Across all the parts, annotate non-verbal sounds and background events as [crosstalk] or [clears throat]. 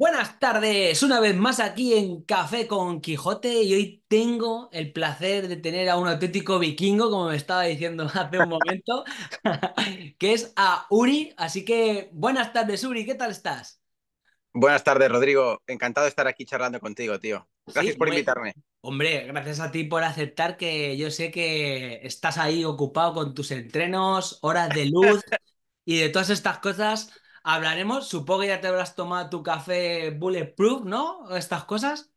Buenas tardes, una vez más aquí en Café con Quijote y hoy tengo el placer de tener a un auténtico vikingo, como me estaba diciendo [laughs] hace un momento, [laughs] que es a Uri. Así que buenas tardes, Uri, ¿qué tal estás? Buenas tardes, Rodrigo. Encantado de estar aquí charlando contigo, tío. Gracias por invitarme. Hombre, gracias a ti por aceptar que yo sé que estás ahí ocupado con tus entrenos, horas de luz [laughs] y de todas estas cosas hablaremos. Supongo que ya te habrás tomado tu café bulletproof, ¿no? Estas cosas,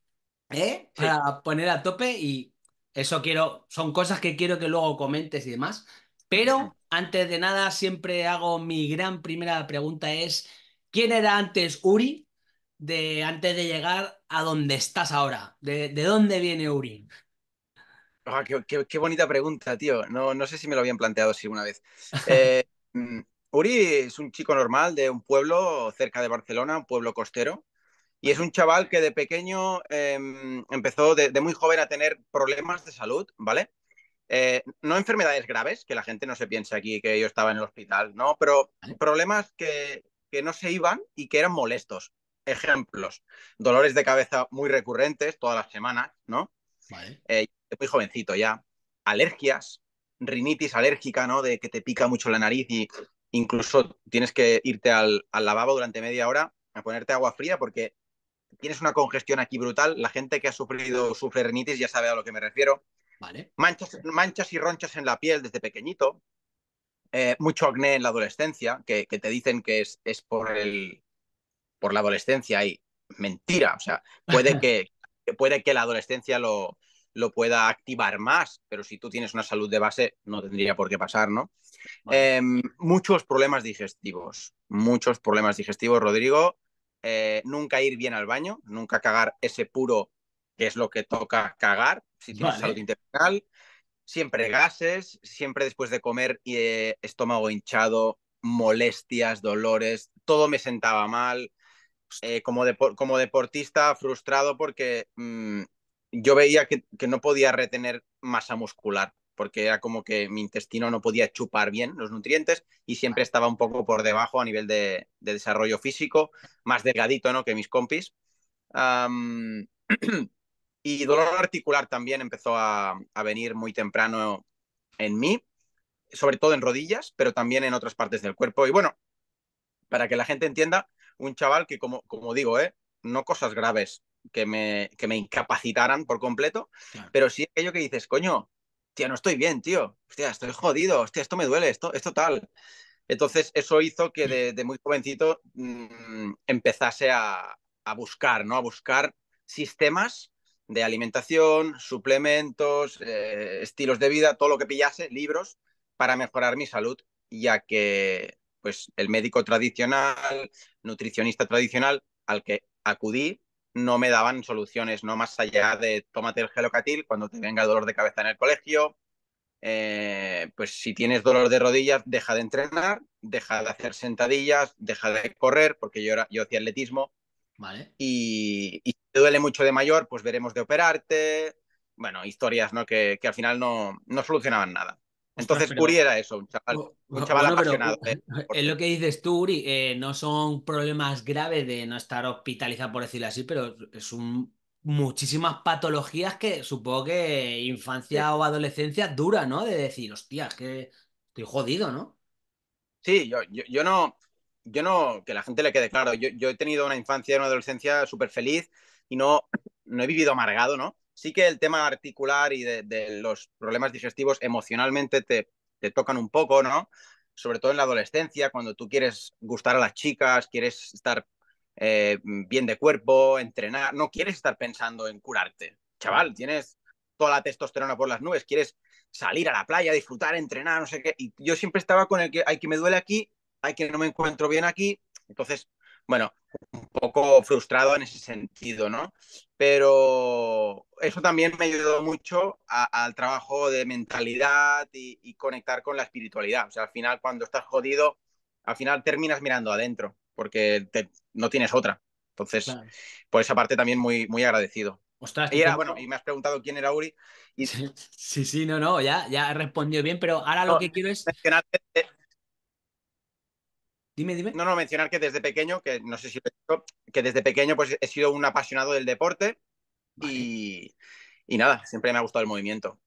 ¿eh? Para poner a tope y eso quiero, son cosas que quiero que luego comentes y demás. Pero antes de nada, siempre hago mi gran primera pregunta es, ¿quién era antes Uri de antes de llegar a donde estás ahora? ¿De, dónde viene Uri? Ah, qué, bonita pregunta, tío. No, no sé si me lo habían planteado así una vez. [laughs] Eh, mm, Uri es un chico normal de un pueblo cerca de Barcelona, un pueblo costero, y es un chaval que de pequeño em, empezó de, muy joven a tener problemas de salud, ¿vale? Eh, no enfermedades graves, que la gente no se piense aquí que yo estaba en el hospital, ¿no? Pero problemas que, que no se iban y que eran molestos. Ejemplos, dolores de cabeza muy recurrentes todas las semanas, ¿no? Eh, muy jovencito ya. Alergias, rinitis alérgica, ¿no? De que te pica mucho la nariz y incluso tienes que irte al, lavabo durante media hora a ponerte agua fría porque tienes una congestión aquí brutal. La gente que ha sufrido, sufre rinitis ya sabe a lo que me refiero. Manchas, manchas y ronchas en la piel desde pequeñito. Eh, mucho acné en la adolescencia, que, te dicen que es, es, por, el, por la adolescencia y mentira. O sea, puede [laughs] que, puede que la adolescencia lo, lo pueda activar más, pero si tú tienes una salud de base, no tendría por qué pasar, ¿no? Em, muchos problemas digestivos, muchos problemas digestivos, Rodrigo. Eh, nunca ir bien al baño, nunca cagar ese puro que es lo que toca cagar, si tienes salud intestinal. Siempre gases, siempre después de comer eh, estómago hinchado, molestias, dolores, todo me sentaba mal. Eh, como, como deportista, frustrado porque mm, yo veía que, no podía retener masa muscular, porque era como que mi intestino no podía chupar bien los nutrientes y siempre estaba un poco por debajo a nivel de, desarrollo físico, más delgadito ¿no? que mis compis. [clears throat] y dolor articular también empezó a, venir muy temprano en mí, sobre todo en rodillas, pero también en otras partes del cuerpo. Y bueno, para que la gente entienda, un chaval que, como, como digo, ¿eh? no cosas graves, que me, me incapacitaran por completo, pero sí aquello que dices, coño, tío, no estoy bien, tío, hostia, estoy jodido, esto me duele, esto, esto tal. Entonces, eso hizo que de, muy jovencito mm, empezase a, buscar, ¿no? A buscar sistemas de alimentación, suplementos, eh, estilos de vida, todo lo que pillase, libros, para mejorar mi salud, ya que pues el médico tradicional, nutricionista tradicional al que acudí, no me daban soluciones, no más allá de tómate el gelocatil cuando te venga el dolor de cabeza en el colegio, eh, pues si tienes dolor de rodillas, deja de entrenar, deja de hacer sentadillas, deja de correr, porque yo, yo hacía atletismo. Vale. Y, si te duele mucho de mayor, pues veremos de operarte. Bueno, historias ¿no? que, que al final no, no solucionaban nada. Entonces, era eso, un chaval, apasionado. es lo que dices tú, Uri, eh, no son problemas graves de no estar hospitalizado, por decirlo así, pero es un muchísimas patologías que supongo que infancia o adolescencia dura, ¿no? De decir, hostia, que estoy jodido, ¿no? Sí, yo, no, yo no, que la gente le quede claro, yo, he tenido una infancia y una adolescencia súper feliz y no, no he vivido amargado, ¿no? sí que el tema articular y de, los problemas digestivos emocionalmente te, tocan un poco, ¿no? Sobre todo en la adolescencia, cuando tú quieres gustar a las chicas, quieres estar eh, bien de cuerpo, entrenar, no quieres estar pensando en curarte. Chaval, tienes toda la testosterona por las nubes, quieres salir a la playa, disfrutar, entrenar, no sé qué. Y yo siempre estaba con el que hay que me duele aquí, hay que no me encuentro bien aquí. Entonces, bueno, un poco frustrado en ese sentido, ¿no? pero eso también me ayudó mucho al trabajo de mentalidad y, conectar con la espiritualidad. O sea, al final cuando estás jodido, al final terminas mirando adentro, porque no tienes otra. Entonces, por esa parte también muy, muy agradecido. y, y me has preguntado quién era Uri. Sí, sí, no, no, ya, ya respondido bien, pero ahora lo que quiero es... No, no, mencionar que desde pequeño, que no sé si lo he dicho, que desde pequeño pues he sido un apasionado del deporte y, nada, siempre me ha gustado el movimiento.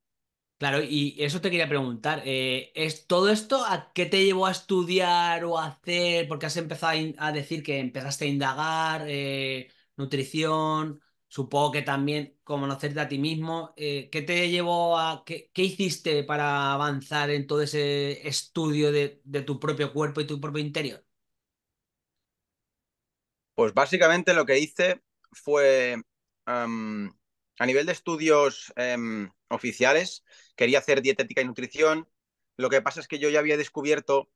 Claro, y eso te quería preguntar, eh, ¿es todo esto a qué te llevó a estudiar o a hacer? Porque has empezado a, decir que empezaste a indagar, eh, nutrición, supongo que también conocerte a ti mismo. Eh, ¿Qué te llevó a. Qué, hiciste para avanzar en todo ese estudio de, tu propio cuerpo y tu propio interior? Pues básicamente lo que hice fue, em, a nivel de estudios em, oficiales, quería hacer dietética y nutrición. Lo que pasa es que yo ya había descubierto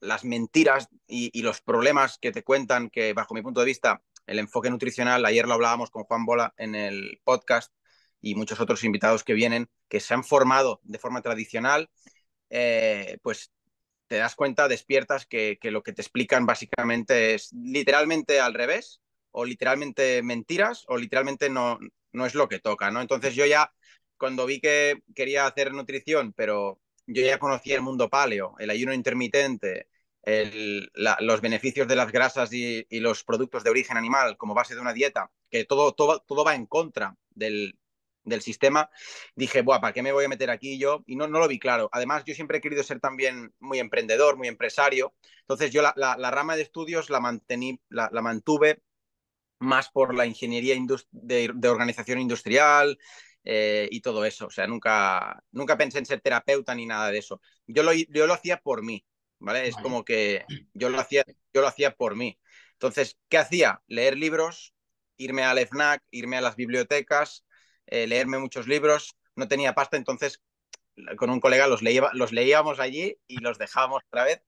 las mentiras y, los problemas que te cuentan, que bajo mi punto de vista, el enfoque nutricional, ayer lo hablábamos con Juan Bola en el podcast y muchos otros invitados que vienen, que se han formado de forma tradicional, eh, pues te das cuenta, despiertas que, lo que te explican básicamente es literalmente al revés, o literalmente mentiras, o literalmente no, no es lo que toca, ¿no? Entonces yo ya, cuando vi que quería hacer nutrición, pero yo ya conocía el mundo paleo, el ayuno intermitente, los beneficios de las grasas y, y, los productos de origen animal como base de una dieta, que todo, todo, todo va en contra del, del sistema, dije, Buah, ¿para qué me voy a meter aquí yo? Y no, no lo vi claro. Además, yo siempre he querido ser también muy emprendedor, muy empresario. Entonces, yo la, rama de estudios la, mantení, la, mantuve más por la ingeniería de, organización industrial eh, y todo eso. O sea, nunca, nunca pensé en ser terapeuta ni nada de eso. Yo lo, lo hacía por mí, ¿vale? Es como que yo lo, hacía, yo lo hacía por mí. Entonces, ¿qué hacía? Leer libros, irme al FNAC, irme a las bibliotecas, eh, leerme muchos libros, no tenía pasta, entonces con un colega los, los leíamos allí y los dejábamos otra vez,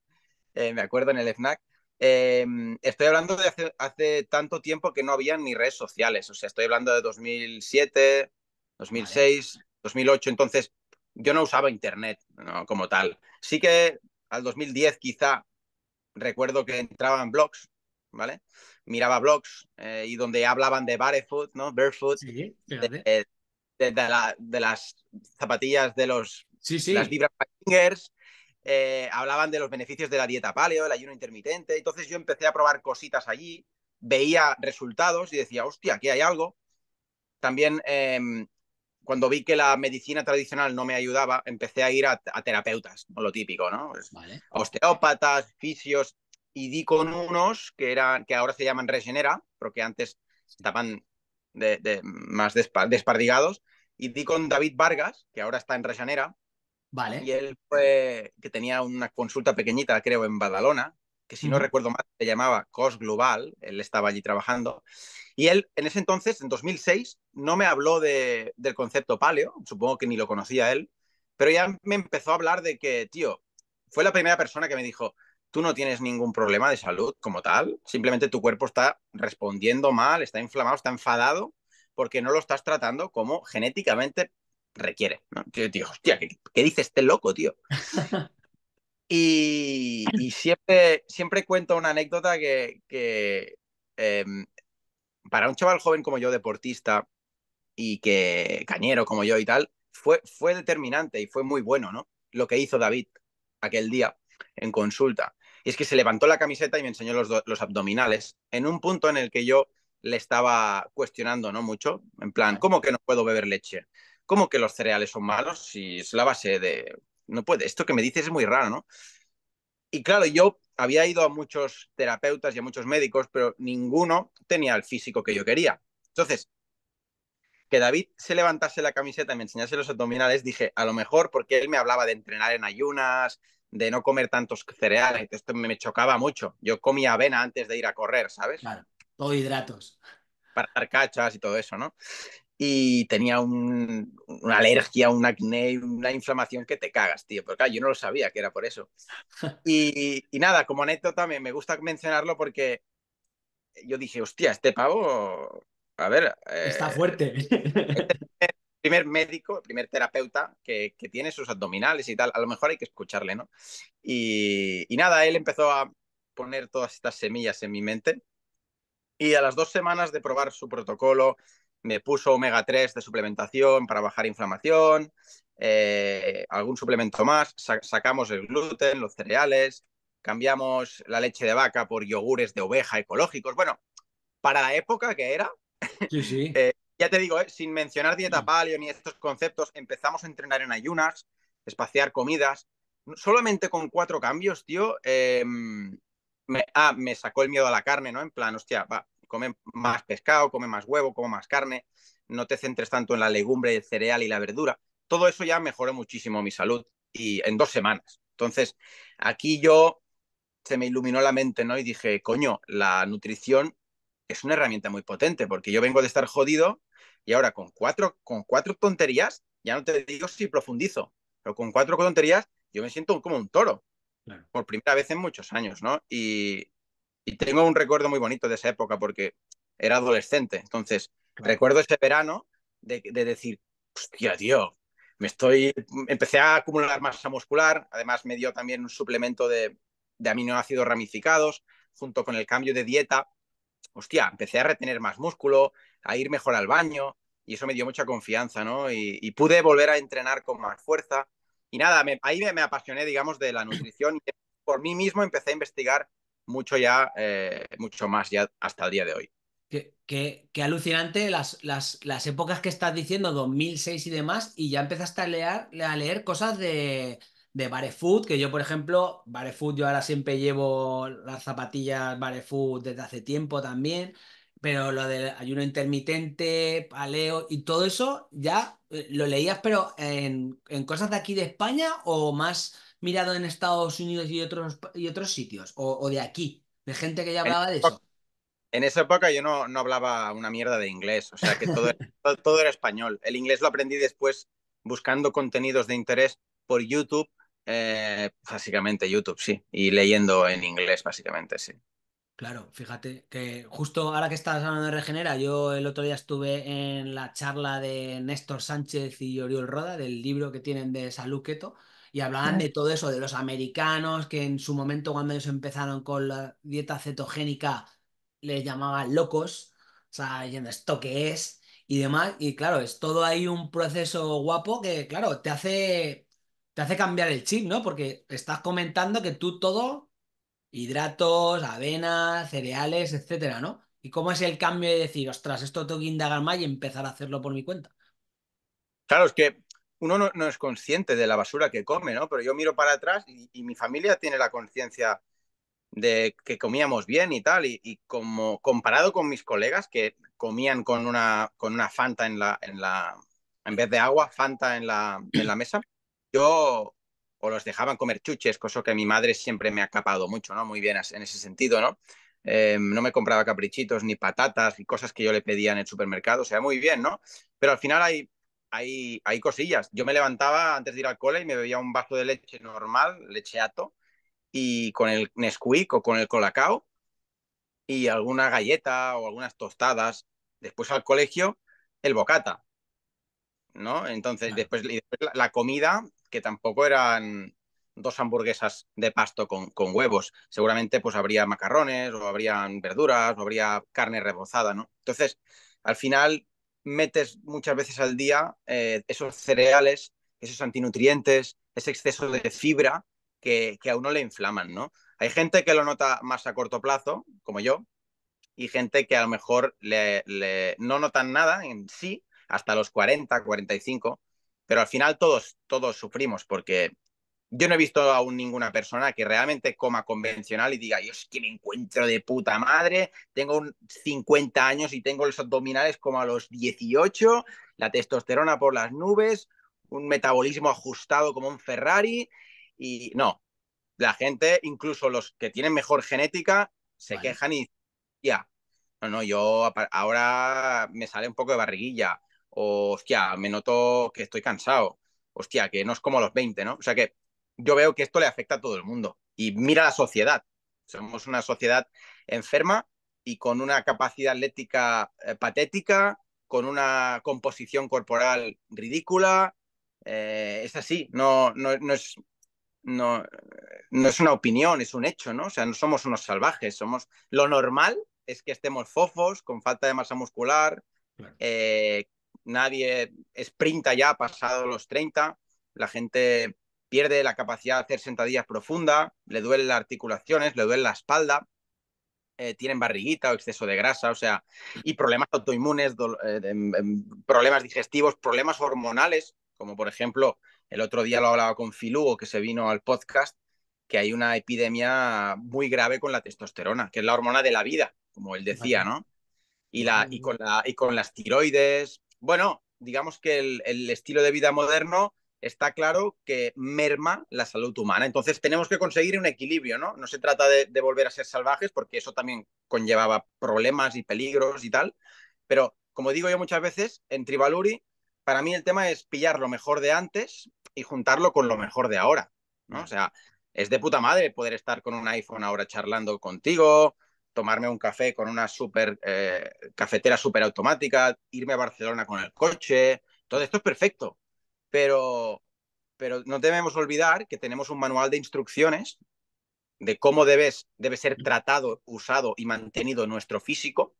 eh, me acuerdo, en el FNAC. Em, estoy hablando de hace, tanto tiempo que no había ni redes sociales, o sea, estoy hablando de 2007, 2006, 2008, entonces yo no usaba Internet como tal. Sí que al 2010 quizá recuerdo que entraban blogs, ¿vale? miraba blogs eh, y donde hablaban de barefoot, ¿no? Barefoot, de, de, las zapatillas de los sí, las eh, hablaban de los beneficios de la dieta paleo, el ayuno intermitente. Entonces yo empecé a probar cositas allí, veía resultados y decía, hostia, aquí hay algo. También em, cuando vi que la medicina tradicional no me ayudaba, empecé a ir a, terapeutas, terapeutas, lo típico, ¿no? Osteópatas, fisios, y di con unos que, eran, que ahora se llaman Regenera, porque antes estaban de, más despardigados, y di con David Vargas, que ahora está en Regenera. Vale. Y él fue, que tenía una consulta pequeñita, creo, en Badalona, que si no recuerdo mal se llamaba COS Global, él estaba allí trabajando, y él en ese entonces, en 2006, no me habló del concepto paleo, supongo que ni lo conocía él, pero ya me empezó a hablar de que, tío, fue la primera persona que me dijo, tú no tienes ningún problema de salud como tal, simplemente tu cuerpo está respondiendo mal, está inflamado, está enfadado porque no lo estás tratando como genéticamente requiere. ¿no? hostia, ¿qué, dice este loco, tío? [laughs] y, siempre, siempre cuento una anécdota que, em, para un chaval joven como yo, deportista y que cañero como yo y tal, fue, fue determinante y fue muy bueno, ¿no? Lo que hizo David aquel día en consulta. Y es que se levantó la camiseta y me enseñó los, abdominales, en un punto en el que yo le estaba cuestionando, ¿no? Mucho, en plan, ¿cómo que no puedo beber leche? ¿Cómo que los cereales son malos si es la base de... No puede, esto que me dices es muy raro, ¿no? Y claro, yo había ido a muchos terapeutas y a muchos médicos, pero ninguno tenía el físico que yo quería. Entonces, que David se levantase la camiseta y me enseñase los abdominales, dije, a lo mejor porque él me hablaba de entrenar en ayunas, de no comer tantos cereales. Esto me chocaba mucho. Yo comía avena antes de ir a correr, ¿sabes? Claro, todo hidratos. Para dar cachas y todo eso, ¿no? Y tenía una alergia, un acné, una inflamación que te cagas, tío. porque yo no lo sabía que era por eso. [laughs] Y, nada, como anécdota, me, me gusta mencionarlo porque yo dije, hostia, este pavo a ver. Está eh, fuerte. Este [laughs] primer médico, el primer terapeuta que, tiene sus abdominales y tal. A lo mejor hay que escucharle, ¿no? Y, nada, él empezó a poner todas estas semillas en mi mente y a las dos semanas de probar su protocolo, me puso omega 3 de suplementación para bajar inflamación, eh, algún suplemento más, sacamos el gluten, los cereales, cambiamos la leche de vaca por yogures de oveja ecológicos. Bueno, para la época que era, sí, sí. Eh, ya te digo, ¿eh? sin mencionar dieta mm. paleo ni estos conceptos, empezamos a entrenar en ayunas, espaciar comidas. Solamente con cuatro cambios, tío, em, me, ah, me sacó el miedo a la carne, ¿no? En plan, hostia, va, come más pescado, come más huevo, come más carne, no te centres tanto en la legumbre, el cereal y la verdura. Todo eso ya mejoró muchísimo mi salud y en dos semanas. Entonces, aquí yo se me iluminó la mente, ¿no? Y dije, coño, la nutrición es una herramienta muy potente, porque yo vengo de estar jodido y ahora con cuatro, con cuatro tonterías, ya no te digo si profundizo, pero con cuatro tonterías yo me siento como un toro. Por primera vez en muchos años, ¿no? Y, tengo un recuerdo muy bonito de esa época porque era adolescente. Entonces, recuerdo ese verano de, decir, hostia, tío, me estoy, empecé a acumular masa muscular, además me dio también un suplemento de, de, aminoácidos ramificados junto con el cambio de dieta. Hostia, empecé a retener más músculo, a ir mejor al baño y eso me dio mucha confianza, ¿no? Y, pude volver a entrenar con más fuerza. Y nada, ahí me, apasioné, digamos, de la nutrición por mí mismo empecé a investigar mucho ya, eh, mucho más ya hasta el día de hoy. Qué, qué, alucinante las, las, las, épocas que estás diciendo, 2006 y demás, y ya empezaste a leer, a leer cosas de, de Barefoot, que yo, por ejemplo, Barefoot, yo ahora siempre llevo las zapatillas Barefoot desde hace tiempo también pero lo del ayuno intermitente, paleo y todo eso, ¿ya eh, lo leías, pero en, cosas de aquí de España o más mirado en Estados Unidos y otros, y otros sitios? O, de aquí, de gente que ya hablaba de eso? En esa época yo no, no hablaba una mierda de inglés, o sea que todo, [laughs] todo, era español. El inglés lo aprendí después buscando contenidos de interés por YouTube, eh, básicamente YouTube, sí, y leyendo en inglés, básicamente, sí. Claro, fíjate que justo ahora que estás hablando de Regenera, yo el otro día estuve en la charla de Néstor Sánchez y Oriol Roda del libro que tienen de Salud Keto y hablaban de todo eso, de los americanos que en su momento cuando ellos empezaron con la dieta cetogénica les llamaban locos, o sea, diciendo esto que es y demás. Y claro, es todo ahí un proceso guapo que, claro, te hace, te hace cambiar el chip, ¿no? Porque estás comentando que tú todo hidratos, avena, cereales, etcétera, ¿no? ¿Y cómo es el cambio de decir, ostras, esto tengo que indagar más y empezar a hacerlo por mi cuenta? Claro, es que uno no, es consciente de la basura que come, ¿no? Pero yo miro para atrás y, mi familia tiene la conciencia de que comíamos bien y tal, y, como comparado con mis colegas que comían con una, con una Fanta en la, en la, en vez de agua, Fanta en la, en la mesa, yo o los dejaban comer chuches, cosa que mi madre siempre me ha capado mucho, ¿no? Muy bien en ese sentido, ¿no? Eh, no me compraba caprichitos ni patatas ni cosas que yo le pedía en el supermercado, o sea, muy bien, ¿no? Pero al final hay, hay, hay cosillas. Yo me levantaba antes de ir al cole y me bebía un vaso de leche normal, lecheato, y con el Nesquik o con el Colacao y alguna galleta o algunas tostadas. Después al colegio, el bocata, ¿no? Entonces, después, la comida que tampoco eran dos hamburguesas de pasto con, huevos. Seguramente pues habría macarrones o habrían verduras o habría carne rebozada, ¿no? Entonces, al final metes muchas veces al día eh, esos cereales, esos antinutrientes, ese exceso de fibra que, a uno le inflaman, ¿no? Hay gente que lo nota más a corto plazo, como yo, y gente que a lo mejor no notan nada en sí hasta los 40, 45, pero al final todos, todos sufrimos porque yo no he visto aún ninguna persona que realmente coma convencional y diga, yo es que me encuentro de puta madre, tengo un 50 años y tengo los abdominales como a los 18, la testosterona por las nubes, un metabolismo ajustado como un Ferrari y no, la gente, incluso los que tienen mejor genética, se quejan y ya, no, no, yo ahora me sale un poco de barriguilla o hostia, me noto que estoy cansado, hostia, que no es como los 20, ¿no? O sea que yo veo que esto le afecta a todo el mundo. Y mira la sociedad. Somos una sociedad enferma y con una capacidad atlética eh, patética, con una composición corporal ridícula. Eh, es así, no, no, es, no, es una opinión, es un hecho, ¿no? O sea, no somos unos salvajes, somos... Lo normal es que estemos fofos, con falta de masa muscular, eh, nadie esprinta ya pasado los 30, la gente pierde la capacidad de hacer sentadillas profundas, le duelen las articulaciones, le duele la espalda, eh, tienen barriguita o exceso de grasa, o sea, y problemas autoinmunes, eh, problemas digestivos, problemas hormonales, como por ejemplo el otro día lo hablaba con Filugo, que se vino al podcast, que hay una epidemia muy grave con la testosterona, que es la hormona de la vida, como él decía, ¿no? Y, con, la, y con las tiroides, bueno, digamos que el, estilo de vida moderno está claro que merma la salud humana. Entonces tenemos que conseguir un equilibrio, ¿no? No se trata de, volver a ser salvajes porque eso también conllevaba problemas y peligros y tal. Pero como digo yo muchas veces, en Tribaluri, para mí el tema es pillar lo mejor de antes y juntarlo con lo mejor de ahora, ¿no? O sea, es de puta madre poder estar con un iPhone ahora charlando contigo, tomarme un café con una super eh, cafetera super automática, irme a Barcelona con el coche, todo esto es perfecto, pero, pero no debemos olvidar que tenemos un manual de instrucciones de cómo debes, debe ser tratado, usado y mantenido nuestro físico,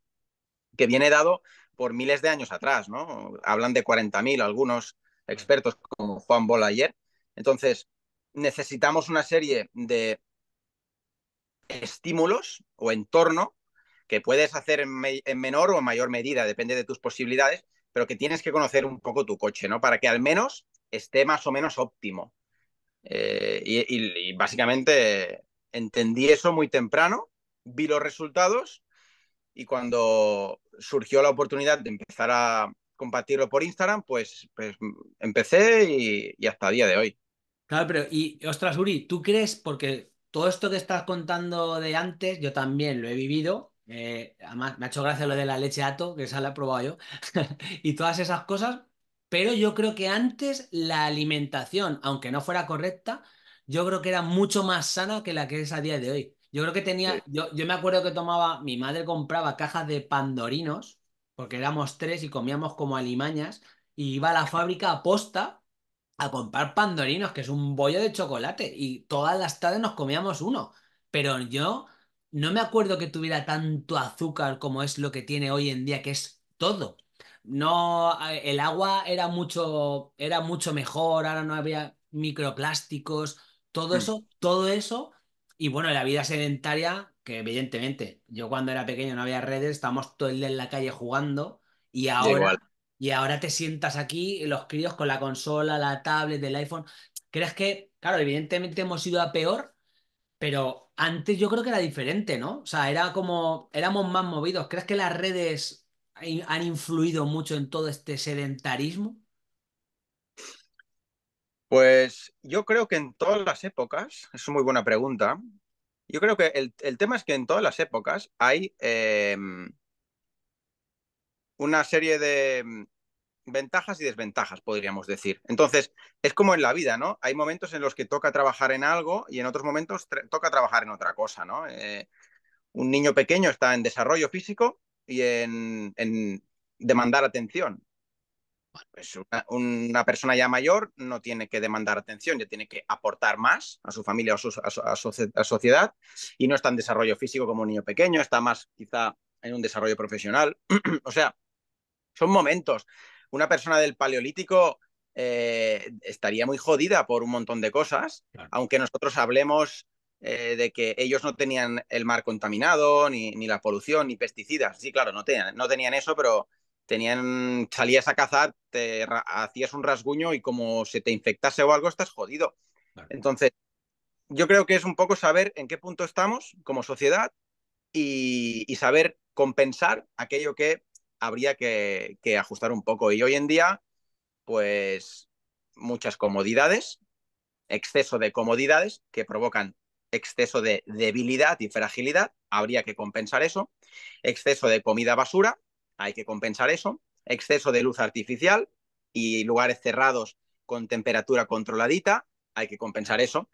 que viene dado por miles de años atrás, ¿no? Hablan de 40.000 algunos expertos como Juan Bola ayer. Entonces, necesitamos una serie de estímulos o entorno que puedes hacer en, menor o mayor medida, depende de tus posibilidades, pero que tienes que conocer un poco tu coche, ¿no? Para que al menos esté más o menos óptimo. Eh, y, básicamente entendí eso muy temprano, vi los resultados y cuando surgió la oportunidad de empezar a compartirlo por Instagram, pues, pues empecé y, hasta el día de hoy. Claro, pero y ostras, Uri, ¿tú crees, porque todo esto que estás contando de antes, yo también lo he vivido. Eh, además, me ha hecho gracia lo de la leche ato, que esa la he probado yo, [laughs] y todas esas cosas. Pero yo creo que antes la alimentación, aunque no fuera correcta, yo creo que era mucho más sana que la que es a día de hoy. Yo creo que tenía, yo, yo, me acuerdo que tomaba, mi madre compraba cajas de pandorinos, porque éramos tres y comíamos como alimañas, y iba a la fábrica a posta a comprar pandorinos, que es un bollo de chocolate, y todas las tardes nos comíamos uno. Pero yo no me acuerdo que tuviera tanto azúcar como es lo que tiene hoy en día, que es todo. No, el agua era mucho, era mucho mejor, ahora no había microplásticos, todo hmm. eso, todo eso. Y bueno, la vida sedentaria, que evidentemente, yo cuando era pequeño no había redes, estábamos todo el día en la calle jugando y ahora... Y ahora te sientas aquí, eh, los críos con la consola, la tablet, el iPhone. ¿Crees que, claro, evidentemente hemos ido a peor, pero antes yo creo que era diferente, ¿no? O sea, era como, éramos más movidos. ¿Crees que las redes han influido mucho en todo este sedentarismo? Pues yo creo que en todas las épocas, es muy buena pregunta, yo creo que el, tema es que en todas las épocas hay, em, una serie de mm, ventajas y desventajas, podríamos decir. Entonces, es como en la vida, ¿no? Hay momentos en los que toca trabajar en algo y en otros momentos toca trabajar en otra cosa, ¿no? Eh, un niño pequeño está en desarrollo físico y en, demandar atención. Pues una, persona ya mayor no tiene que demandar atención, ya tiene que aportar más a su familia o a, su, sociedad y no está en desarrollo físico como un niño pequeño, está más quizá en un desarrollo profesional. [clears throat] o sea, son momentos. Una persona del Paleolítico eh, estaría muy jodida por un montón de cosas, aunque nosotros hablemos eh, de que ellos no tenían el mar contaminado, ni, la polución, ni pesticidas. Sí, claro, no tenían, no tenían eso, pero tenían, salías a cazar, te hacías un rasguño y como se te infectase o algo, estás jodido. Entonces, yo creo que es un poco saber en qué punto estamos como sociedad y saber compensar aquello que habría que, ajustar un poco. Y hoy en día, pues muchas comodidades, exceso de comodidades que provocan exceso de debilidad y fragilidad, habría que compensar eso. Exceso de comida basura, hay que compensar eso. Exceso de luz artificial y lugares cerrados con temperatura controladita, hay que compensar eso.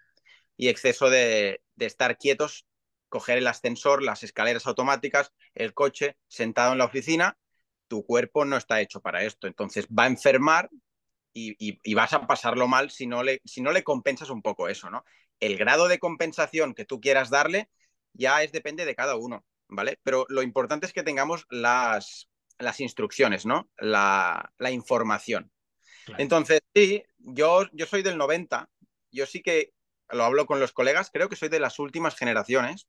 Y exceso de, de estar quietos, coger el ascensor, las escaleras automáticas, el coche, sentado en la oficina, tu cuerpo no está hecho para esto, entonces va a enfermar y, vas a pasarlo mal si no, le, si no le compensas un poco eso, ¿no? El grado de compensación que tú quieras darle ya es depende de cada uno, ¿vale? Pero lo importante es que tengamos las, las instrucciones, ¿no? La, información. Entonces, sí, yo, yo soy del 90, yo sí que lo hablo con los colegas, creo que soy de las últimas generaciones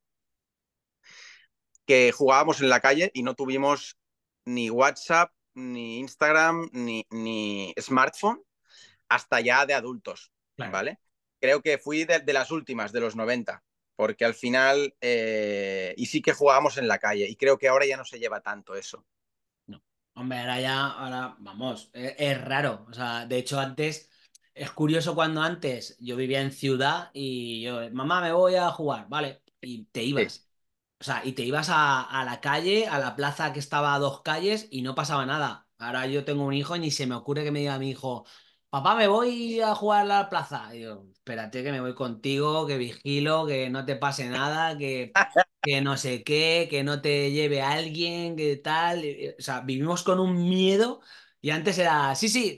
que jugábamos en la calle y no tuvimos ni WhatsApp, ni Instagram, ni, ni smartphone, hasta ya de adultos, ¿vale? Creo que fui de, las últimas, de los 90, porque al final, eh, y sí que jugábamos en la calle, y creo que ahora ya no se lleva tanto eso. No, hombre, ahora ya, ahora, vamos, e, es, raro, o sea, de hecho antes... Es curioso cuando antes yo vivía en ciudad y yo, mamá, me voy a jugar, vale, y te ibas. O sea, y te ibas a, la calle, a la plaza que estaba a dos calles y no pasaba nada. Ahora yo tengo un hijo y ni se me ocurre que me diga mi hijo, papá, me voy a jugar a la plaza. Y yo, espérate que me voy contigo, que vigilo, que no te pase nada, que, que no sé qué, que no te lleve alguien, que tal. O sea, vivimos con un miedo y antes era, sí, sí,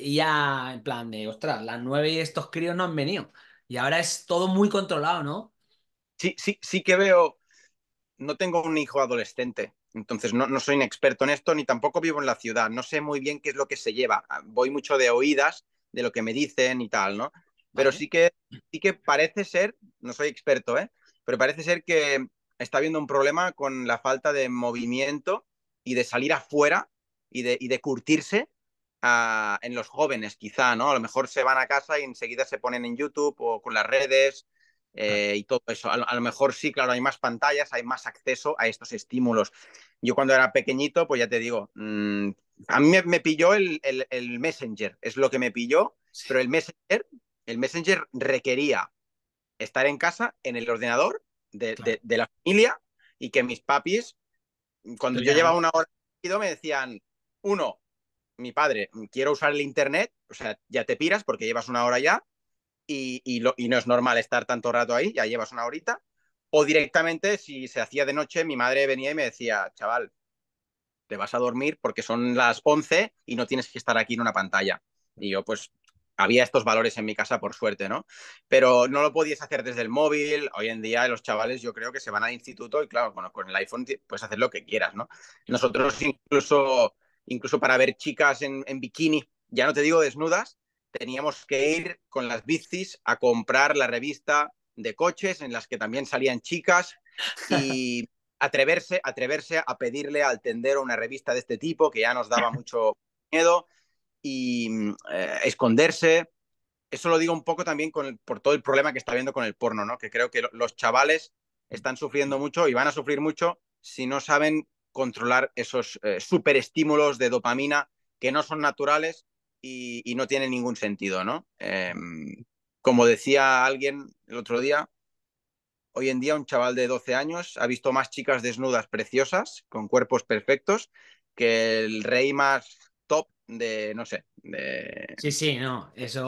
y ya en plan de, ostras, las nueve y estos críos no han venido. Y ahora es todo muy controlado, ¿no? Sí, sí, sí que veo no tengo un hijo adolescente, entonces no, soy un experto en esto ni tampoco vivo en la ciudad, no sé muy bien qué es lo que se lleva, ah, voy mucho de oídas de lo que me dicen y tal, ¿no? Pero sí, que, sí que parece ser, no soy experto, ¿eh? Pero parece ser que está habiendo un problema con la falta de movimiento y de salir afuera y de, curtirse ah, en los jóvenes, quizá, ¿no? A lo mejor se van a casa y enseguida se ponen en YouTube o con las redes eh, y todo eso. A lo, mejor sí, claro, hay más pantallas, hay más acceso a estos estímulos. Yo cuando era pequeñito, pues ya te digo, mm, a mí me, pilló el, el, Messenger, es lo que me pilló, pero el Messenger, el Messenger requería estar en casa, en el ordenador de, la familia y que mis papis, cuando yo llevaba una hora me decían, uno, mi padre, quiero usar el Internet, o sea, ya te piras porque llevas una hora ya, y, lo, y no es normal estar tanto rato ahí, ya llevas una horita. O directamente, si se hacía de noche, mi madre venía y me decía, chaval, te vas a dormir porque son las 11 y no tienes que estar aquí en una pantalla. Y yo, pues, había estos valores en mi casa, por suerte, ¿no? Pero no lo podías hacer desde el móvil. Hoy en día los chavales yo creo que se van al instituto y claro, con, con el iPhone puedes hacer lo que quieras, ¿no? Nosotros incluso, incluso para ver chicas en bikini, ya no te digo desnudas, teníamos que ir con las bicis a comprar la revista de coches en las que también salían chicas [laughs] y atreverse, atreverse a pedirle al tendero una revista de este tipo que ya nos daba mucho miedo y eh, esconderse. Eso lo digo un poco también con por todo el problema que está habiendo con el porno, ¿no? Que creo que los chavales están sufriendo mucho y van a sufrir mucho si no saben controlar esos eh, superestímulos de dopamina que no son naturales y, no tiene ningún sentido, ¿no? Eh, como decía alguien el otro día, hoy en día un chaval de 12 años ha visto más chicas desnudas preciosas, con cuerpos perfectos, que el rey más top de, no sé, de... Sí, sí, no, eso,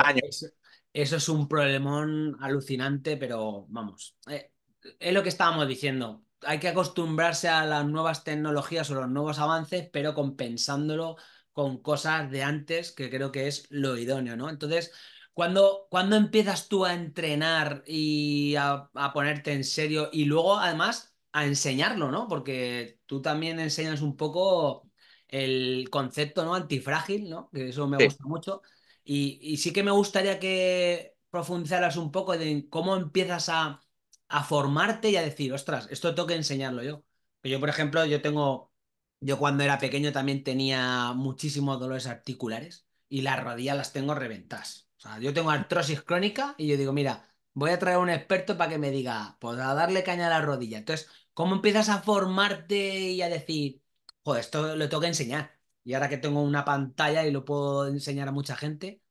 eso, es un problemón alucinante, pero vamos, eh, es lo que estábamos diciendo. Hay que acostumbrarse a las nuevas tecnologías o los nuevos avances, pero compensándolo con cosas de antes, que creo que es lo idóneo, ¿no? Entonces, ¿cuándo, cuando empiezas tú a entrenar y a, ponerte en serio y luego además a enseñarlo, ¿no? Porque tú también enseñas un poco el concepto, ¿no? Antifrágil, ¿no? Que eso me gusta mucho. Y, sí que me gustaría que profundizaras un poco en cómo empiezas a, a formarte y a decir, ostras, esto tengo que enseñarlo yo. Yo, por ejemplo, yo tengo yo cuando era pequeño también tenía muchísimos dolores articulares y las rodillas las tengo reventadas. O sea, yo tengo artrosis crónica y yo digo, mira, voy a traer a un experto para que me diga, pues darle caña a la rodilla. Entonces, ¿cómo empiezas a formarte y a decir, joder, esto lo tengo que enseñar? Y ahora que tengo una pantalla y lo puedo enseñar a mucha gente.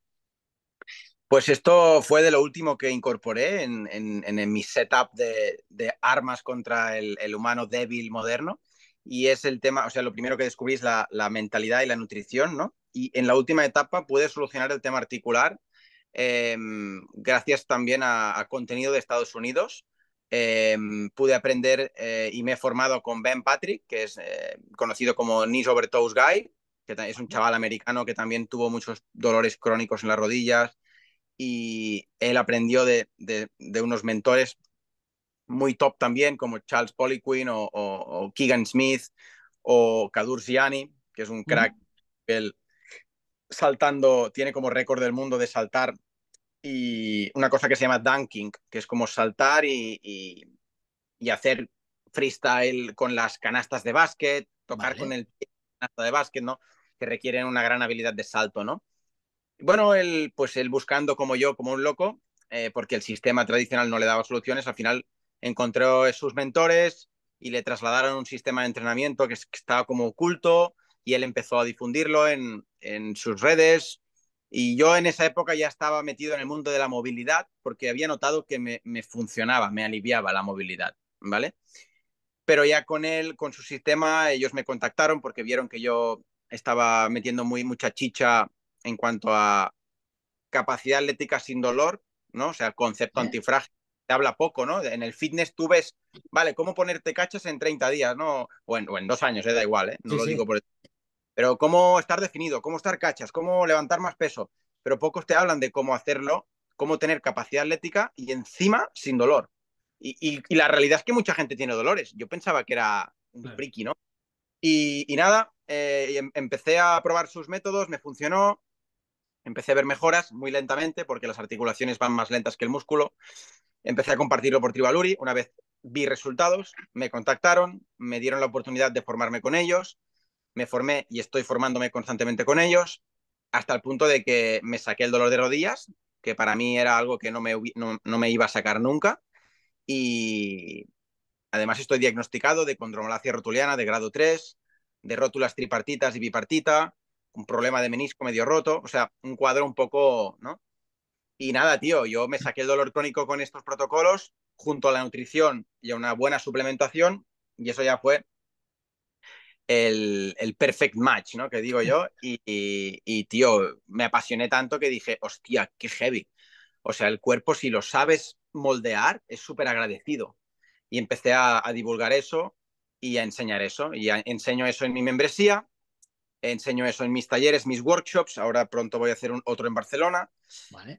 Pues esto fue de lo último que incorporé en, mi setup de, armas contra el humano débil moderno y es el tema, o sea, lo primero que descubrís la, la mentalidad y la nutrición, ¿no? Y en la última etapa pude solucionar el tema articular em, gracias también a, contenido de Estados Unidos. Em, pude aprender eh, y me he formado con Ben Patrick, que es eh, conocido como Knees Over Toes Guy, que es un chaval americano que también tuvo muchos dolores crónicos en las rodillas y él aprendió de unos mentores muy top también, como Charles Poliquin o, Keegan Smith o Kadur Ziani, que es un crack. el saltando, tiene como récord del mundo de saltar y una cosa que se llama dunking, que es como saltar y, y, hacer freestyle con las canastas de básquet, tocar con el pie de básquet, ¿no? Que requieren una gran habilidad de salto, ¿no? Bueno, él, pues él buscando como yo, como un loco, eh, porque el sistema tradicional no le daba soluciones, al final encontró sus mentores y le trasladaron un sistema de entrenamiento que, estaba como oculto y él empezó a difundirlo en, en sus redes. Y yo en esa época ya estaba metido en el mundo de la movilidad porque había notado que me, funcionaba, me aliviaba la movilidad, ¿vale? Pero ya con él, con su sistema, ellos me contactaron porque vieron que yo estaba metiendo muy mucha chicha en cuanto a capacidad atlética sin dolor, ¿no? O sea, concepto antifragil habla poco, ¿no? En el fitness tú ves, vale, cómo ponerte cachas en 30 días, ¿no? O en, dos años, eh, da igual, ¿eh? No lo digo por eso, Pero cómo estar definido, cómo estar cachas, cómo levantar más peso. Pero pocos te hablan de cómo hacerlo, cómo tener capacidad atlética y encima sin dolor. Y, la realidad es que mucha gente tiene dolores. Yo pensaba que era un friki, ¿no? Y, nada, eh, em, empecé a probar sus métodos, me funcionó, empecé a ver mejoras muy lentamente porque las articulaciones van más lentas que el músculo empecé a compartirlo por Tribaluri. Una vez vi resultados, me contactaron, me dieron la oportunidad de formarme con ellos, me formé y estoy formándome constantemente con ellos, hasta el punto de que me saqué el dolor de rodillas, que para mí era algo que no me, no, me iba a sacar nunca. Y además estoy diagnosticado de condromalacia rotuliana de grado 3, de rótulas tripartitas y bipartita, un problema de menisco medio roto, o sea, un cuadro un poco, ¿no? Y nada, tío, yo me saqué el dolor crónico con estos protocolos junto a la nutrición y a una buena suplementación y eso ya fue el, perfect match, ¿no? Que digo yo. Y, tío, me apasioné tanto que dije, hostia, qué heavy. O sea, el cuerpo, si lo sabes moldear, es súper agradecido. Y empecé a, divulgar eso y a enseñar eso. Y enseño eso en mi membresía, enseño eso en mis talleres, mis workshops. Ahora pronto voy a hacer un, otro en Barcelona.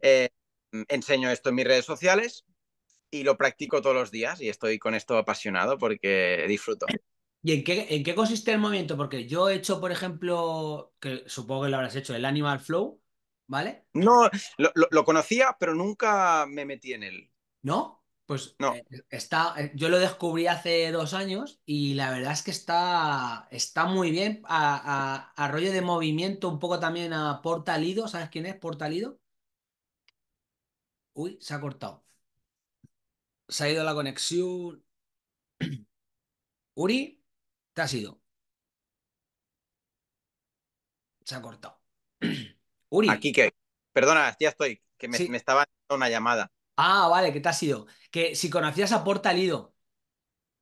Eh, enseño esto en mis redes sociales y lo practico todos los días y estoy con esto apasionado porque disfruto. ¿Y en qué, en qué consiste el movimiento? Porque yo he hecho, por ejemplo, que supongo que lo habrás hecho, el Animal Flow, ¿vale? No, lo, conocía, pero nunca me metí en él. ¿No? Pues no. Eh, está, eh, yo lo descubrí hace dos años y la verdad es que está, está muy bien a, a, a rollo de movimiento, un poco también a Portalido, ¿sabes quién es Portalido? Uy, se ha cortado. Se ha ido la conexión. [clears throat] Uri, te ha sido Se ha cortado. [clears throat] Uri. Aquí que. Perdona, ya estoy. Que me, estaba dando una llamada. Ah, vale, que te ha sido Que si conocías a Portalido.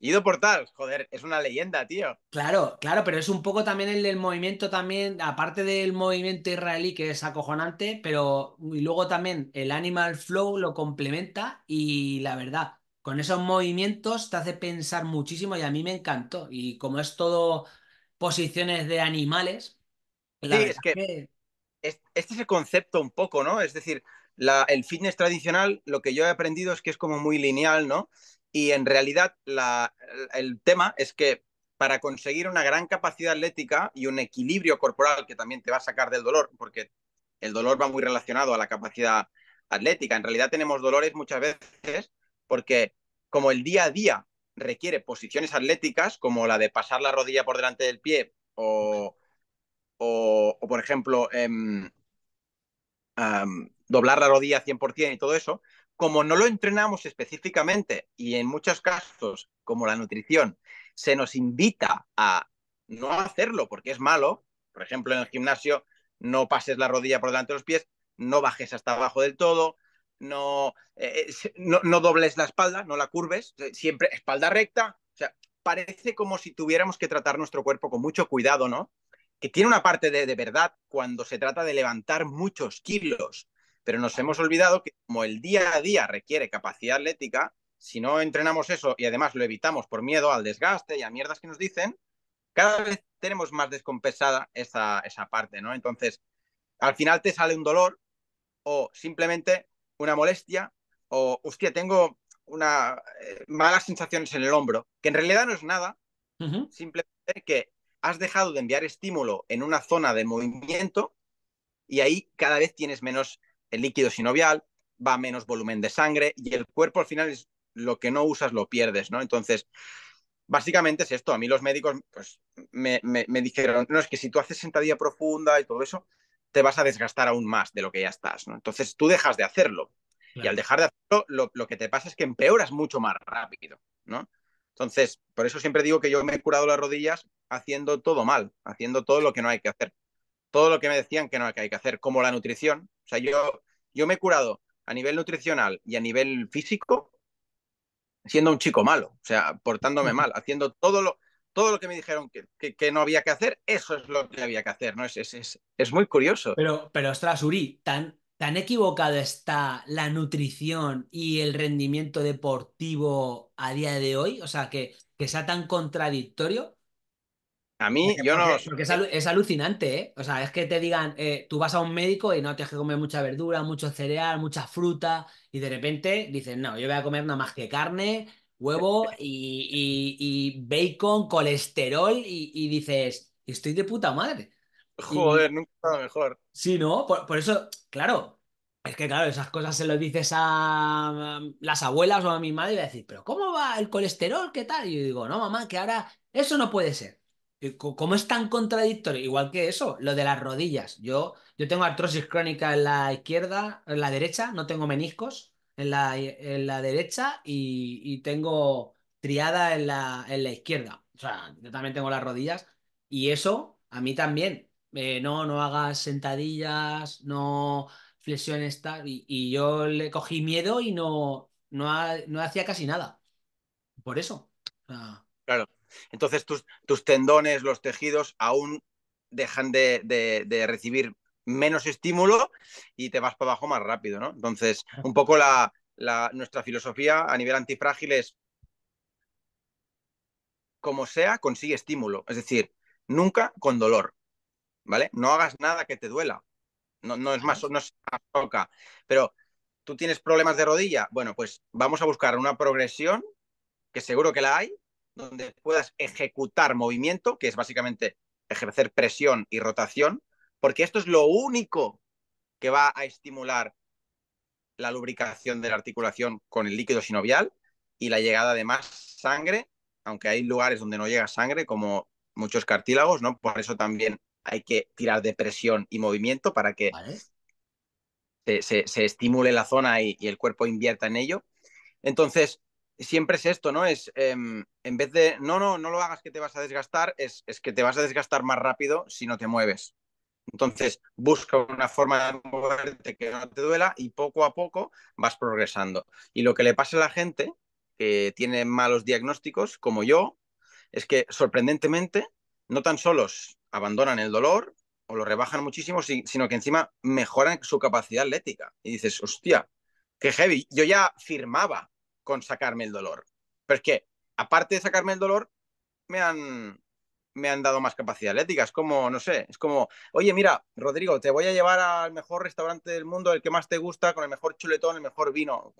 Ido Portal, joder, es una leyenda, tío. Claro, claro, pero es un poco también el del movimiento también, aparte del movimiento israelí que es acojonante, pero y luego también el Animal Flow lo complementa y la verdad, con esos movimientos te hace pensar muchísimo y a mí me encantó. Y como es todo posiciones de animales, pues sí, es que, este es el concepto un poco, ¿no? Es decir, la, el fitness tradicional, lo que yo he aprendido es que es como muy lineal, ¿no? Y en realidad el tema es que para conseguir una gran capacidad atlética y un equilibrio corporal que también te va a sacar del dolor, porque el dolor va muy relacionado a la capacidad atlética. En realidad tenemos dolores muchas veces porque como el día a día requiere posiciones atléticas, como la de pasar la rodilla por delante del pie o, por ejemplo, em, doblar la rodilla 100% y todo eso, como no lo entrenamos específicamente y en muchos casos, como la nutrición, se nos invita a no hacerlo porque es malo, por ejemplo, en el gimnasio, no pases la rodilla por delante de los pies, no bajes hasta abajo del todo, no, eh, eh, no, dobles la espalda, no la curves, eh, siempre espalda recta. O sea, parece como si tuviéramos que tratar nuestro cuerpo con mucho cuidado, ¿no? Que tiene una parte de verdad cuando se trata de levantar muchos kilos pero nos hemos olvidado que como el día a día requiere capacidad atlética, si no entrenamos eso y además lo evitamos por miedo al desgaste y a mierdas que nos dicen, cada vez tenemos más descompensada esa, esa parte, ¿no? Entonces, al final te sale un dolor o simplemente una molestia o, hostia, tengo una, eh, malas sensaciones en el hombro, que en realidad no es nada, simplemente que has dejado de enviar estímulo en una zona de movimiento y ahí cada vez tienes menos el líquido sinovial, va menos volumen de sangre y el cuerpo al final es lo que no usas lo pierdes, ¿no? Entonces, básicamente es esto. A mí los médicos pues, me, dijeron, no, es que si tú haces sentadilla profunda y todo eso, te vas a desgastar aún más de lo que ya estás, ¿no? Entonces tú dejas de hacerlo. Y al dejar de hacerlo, lo, lo, que te pasa es que empeoras mucho más rápido, ¿no? Entonces, por eso siempre digo que yo me he curado las rodillas haciendo todo mal, haciendo todo lo que no hay que hacer todo lo que me decían que no había hay que hacer, como la nutrición. O sea, yo, yo me he curado a nivel nutricional y a nivel físico siendo un chico malo, o sea, portándome mal, haciendo todo lo, todo lo que me dijeron que, que, no había que hacer, eso es lo que había que hacer, ¿no? Es, es, es, muy curioso. Pero, pero ostras, Uri, tan, tan equivocado está la nutrición y el rendimiento deportivo a día de hoy, o sea, que, que sea tan contradictorio, a mí, yo no. Porque, es, alucinante, ¿eh? O sea, es que te digan, eh, tú vas a un médico y no tienes que comer mucha verdura, mucho cereal, mucha fruta, y de repente dices, no, yo voy a comer nada más que carne, huevo y, bacon, colesterol, y, dices, estoy de puta madre. Joder, nunca estaba mejor. Sí, ¿no? Por, eso, claro, es que claro, esas cosas se lo dices a mm, las abuelas o a mi madre y voy a decir, pero ¿cómo va el colesterol? ¿Qué tal? Y yo digo, no, mamá, que ahora eso no puede ser. ¿Cómo es tan contradictorio? Igual que eso, lo de las rodillas. Yo, yo tengo artrosis crónica en la izquierda, en la derecha, no tengo meniscos en la, en la derecha y, tengo triada en la, en la izquierda. O sea, yo también tengo las rodillas y eso a mí también. Eh, no, no hagas sentadillas, no flexiones tal. Y, yo le cogí miedo y no, no, no hacía casi nada. Por eso. O entonces tus, tus tendones, los tejidos aún dejan de, recibir menos estímulo y te vas para abajo más rápido, ¿no? Entonces, un poco la, nuestra filosofía a nivel antifrágil es, como sea, consigue estímulo, es decir, nunca con dolor, ¿vale? No hagas nada que te duela, no, no es más, no es toca, pero tú tienes problemas de rodilla, bueno, pues vamos a buscar una progresión, que seguro que la hay, donde puedas ejecutar movimiento, que es básicamente ejercer presión y rotación, porque esto es lo único que va a estimular la lubricación de la articulación con el líquido sinovial y la llegada de más sangre, aunque hay lugares donde no llega sangre, como muchos cartílagos, ¿no? Por eso también hay que tirar de presión y movimiento para que se, estimule la zona y el cuerpo invierta en ello. Entonces, siempre es esto, ¿no? Es em, en vez de, no, no, no lo hagas que te vas a desgastar, es, es, que te vas a desgastar más rápido si no te mueves. Entonces, busca una forma de moverte que no te duela y poco a poco vas progresando. Y lo que le pasa a la gente que tiene malos diagnósticos, como yo, es que sorprendentemente no tan solos abandonan el dolor o lo rebajan muchísimo, sino que encima mejoran su capacidad atlética. Y dices, hostia, qué heavy. Yo ya firmaba con sacarme el dolor. Pero es que, aparte de sacarme el dolor, me han, me han dado más capacidad atlética. Es como, no sé, es como, oye, mira, Rodrigo, te voy a llevar al mejor restaurante del mundo, el que más te gusta, con el mejor chuletón, el mejor vino.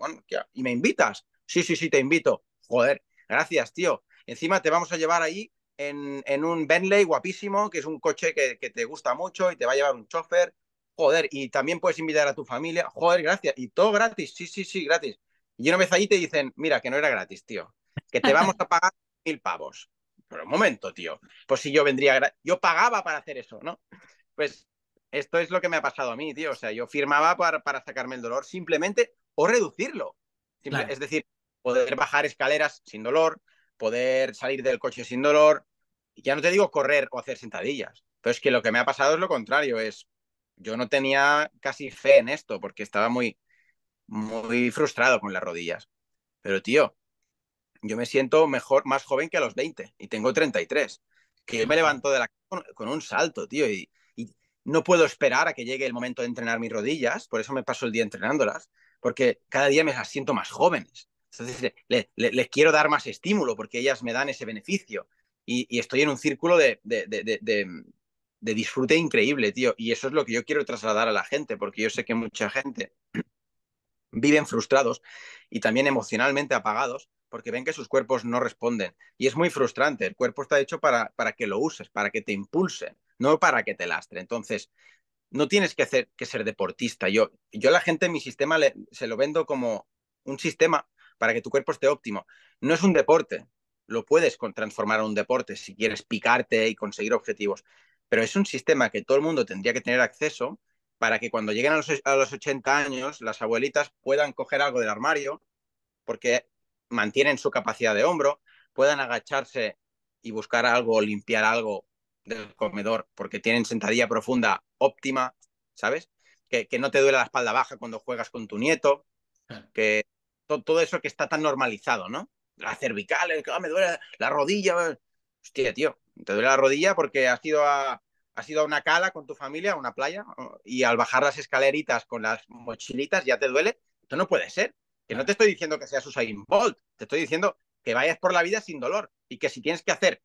¿Y me invitas? Sí, sí, sí, te invito. Joder, gracias, tío. Encima te vamos a llevar ahí en, en un Bentley guapísimo, que es un coche que, que, te gusta mucho y te va a llevar un chofer. Joder, y también puedes invitar a tu familia. Joder, gracias. Y todo gratis. Sí, sí, sí, gratis. Y una vez ahí te dicen, mira, que no era gratis, tío, que te vamos a pagar mil pavos. por un momento, tío, pues si yo vendría, yo pagaba para hacer eso, ¿no? Pues esto es lo que me ha pasado a mí, tío. O sea, yo firmaba para, para sacarme el dolor simplemente o reducirlo. Es decir, poder bajar escaleras sin dolor, poder salir del coche sin dolor. Y ya no te digo correr o hacer sentadillas, pero es que lo que me ha pasado es lo contrario. Es yo no tenía casi fe en esto porque estaba muy muy frustrado con las rodillas. Pero tío, yo me siento mejor, más joven que a los 20 y tengo 33. Que me levanto de la con, con un salto, tío, y, no puedo esperar a que llegue el momento de entrenar mis rodillas, por eso me paso el día entrenándolas, porque cada día me las siento más jóvenes. Entonces les le, quiero dar más estímulo porque ellas me dan ese beneficio y, estoy en un círculo de, de, de disfrute increíble, tío. Y eso es lo que yo quiero trasladar a la gente, porque yo sé que mucha gente viven frustrados y también emocionalmente apagados porque ven que sus cuerpos no responden. Y es muy frustrante, el cuerpo está hecho para, para que lo uses, para que te impulse, no para que te lastre. Entonces, no tienes que, hacer, que ser deportista. Yo, yo a la gente mi sistema se lo vendo como un sistema para que tu cuerpo esté óptimo. No es un deporte, lo puedes transformar a un deporte si quieres picarte y conseguir objetivos, pero es un sistema que todo el mundo tendría que tener acceso para que cuando lleguen a los, 80 años las abuelitas puedan coger algo del armario, porque mantienen su capacidad de hombro, puedan agacharse y buscar algo, limpiar algo del comedor, porque tienen sentadilla profunda óptima, ¿sabes? Que, que no te duele la espalda baja cuando juegas con tu nieto, que todo eso que está tan normalizado, ¿no? La cervical, que ah, me duele la rodilla, hostia, tío, te duele la rodilla porque has ido a, has ido a una cala con tu familia, a una playa, y al bajar las escaleritas con las mochilitas ya te duele. Esto no puede ser. Que no te estoy diciendo que seas Usain Bolt, te estoy diciendo que vayas por la vida sin dolor y que si tienes que hacer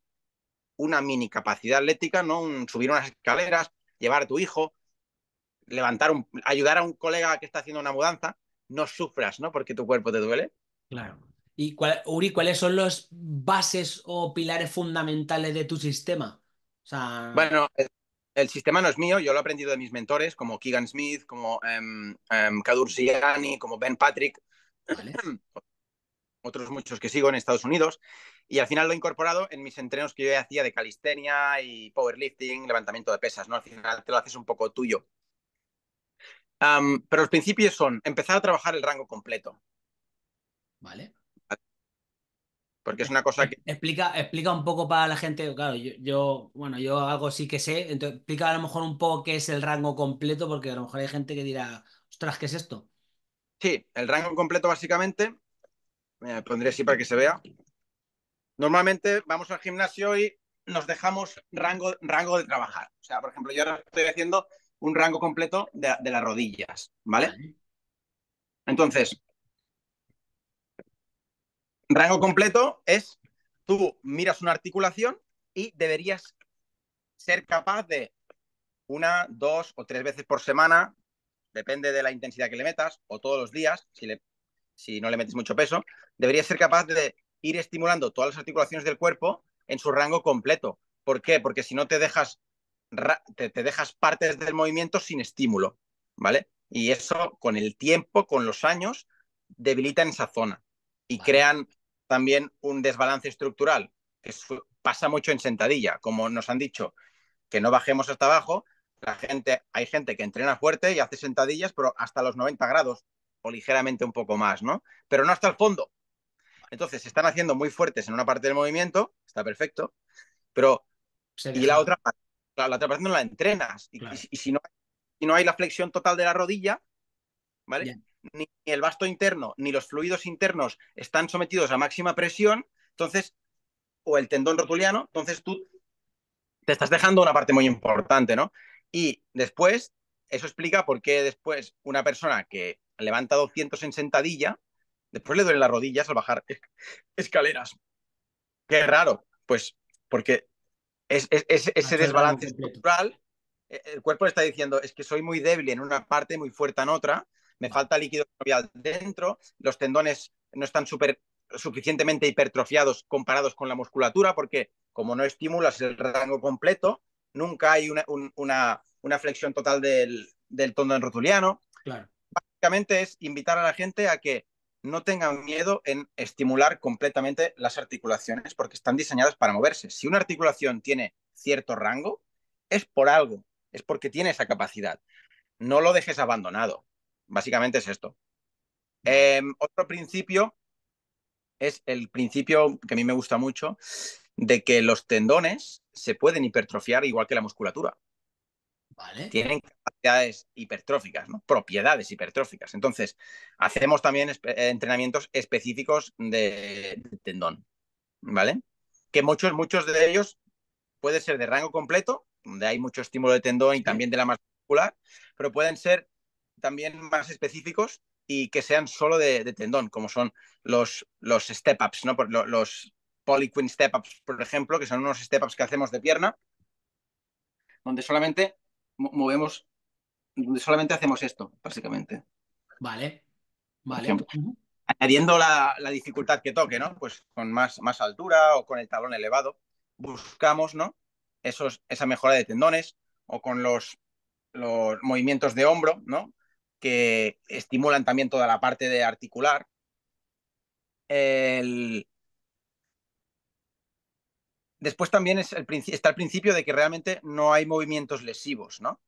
una mini capacidad atlética, ¿no? subir unas escaleras, llevar a tu hijo, levantar ayudar a un colega que está haciendo una mudanza, no sufras, ¿no? Porque tu cuerpo te duele. Claro. Y Uri, ¿cuáles son los bases o pilares fundamentales de tu sistema? Bueno, el, sistema no es mío, yo lo he aprendido de mis mentores, como Keegan Smith, como em, em, Kadur como Ben Patrick, [clears throat] otros muchos que sigo en Estados Unidos, y al final lo he incorporado en mis entrenos que yo hacía de calistenia y powerlifting, levantamiento de pesas, ¿no? Al final te lo haces un poco tuyo. pero los principios son empezar a trabajar el rango completo. Vale porque es una cosa que... Explica, explica un poco para la gente, claro, yo, yo, bueno, yo algo sí que sé, entonces explica a lo mejor un poco qué es el rango completo, porque a lo mejor hay gente que dirá, ostras, ¿qué es esto? Sí, el rango completo básicamente, me pondré así para que se vea. Normalmente vamos al gimnasio y nos dejamos rango, rango de trabajar. O sea, por ejemplo, yo ahora estoy haciendo un rango completo de, de las rodillas, ¿vale? Entonces, Rango completo es tú miras una articulación y deberías ser capaz de una, dos o tres veces por semana, depende de la intensidad que le metas, o todos los días, si, le, si no le metes mucho peso, deberías ser capaz de ir estimulando todas las articulaciones del cuerpo en su rango completo. ¿Por qué? Porque si no te dejas, te, dejas partes del movimiento sin estímulo, ¿vale? Y eso con el tiempo, con los años, en esa zona y crean también un desbalance estructural, que pasa mucho en sentadilla, como nos han dicho, que no bajemos hasta abajo. La gente, hay gente que entrena fuerte y hace sentadillas, pero hasta los 90 grados o ligeramente un poco más, ¿no? Pero no hasta el fondo. Entonces, se están haciendo muy fuertes en una parte del movimiento, está perfecto, pero y la otra, la, otra parte no la entrenas. Y, si no, si no hay la flexión total de la rodilla, ¿vale? ni el vasto interno ni los fluidos internos están sometidos a máxima presión, entonces, o el tendón rotuliano, entonces tú te estás dejando una parte muy importante, ¿no? Y después, eso explica por qué después una persona que levanta 200 en sentadilla, después le duelen las rodillas al bajar escaleras. Qué raro, pues porque es, ese desbalance estructural, e-, el cuerpo le está diciendo, es que soy muy débil en una parte, muy fuerte en otra, me falta líquido sinovial dentro, los tendones no están suficientemente hipertrofiados comparados con la musculatura, porque como no estimulas el rango completo, nunca hay una, flexión total del, del en rotuliano. Claro. Básicamente es invitar a la gente a que no tengan miedo en estimular completamente las articulaciones porque están diseñadas para moverse. Si una articulación tiene cierto rango, es por algo, es porque tiene esa capacidad. No lo dejes abandonado. Básicamente es esto. Em, otro principio es el principio que a mí me gusta mucho de que los tendones se pueden hipertrofiar igual que la musculatura. Tienen capacidades hipertróficas, ¿no? propiedades hipertróficas. Entonces, hacemos también eh, entrenamientos específicos de, tendón, ¿vale? Que muchos, muchos de ellos pueden ser de rango completo, donde hay mucho estímulo de tendón y también de la muscular, pero pueden ser también más específicos y que sean solo de, tendón, como son los, los step-ups, ¿no? los polyquin step-ups, por ejemplo, que son unos step-ups que hacemos de pierna, donde solamente movemos, donde solamente hacemos esto, básicamente. Vale, vale. añadiendo la, dificultad que toque, ¿no? Pues con más, más altura o con el talón elevado, buscamos, ¿no? Esos, esa mejora de tendones o con los, los movimientos de hombro, ¿no? que estimulan también toda la parte de articular. Después también es está el principio de que realmente no hay movimientos lesivos, ¿no?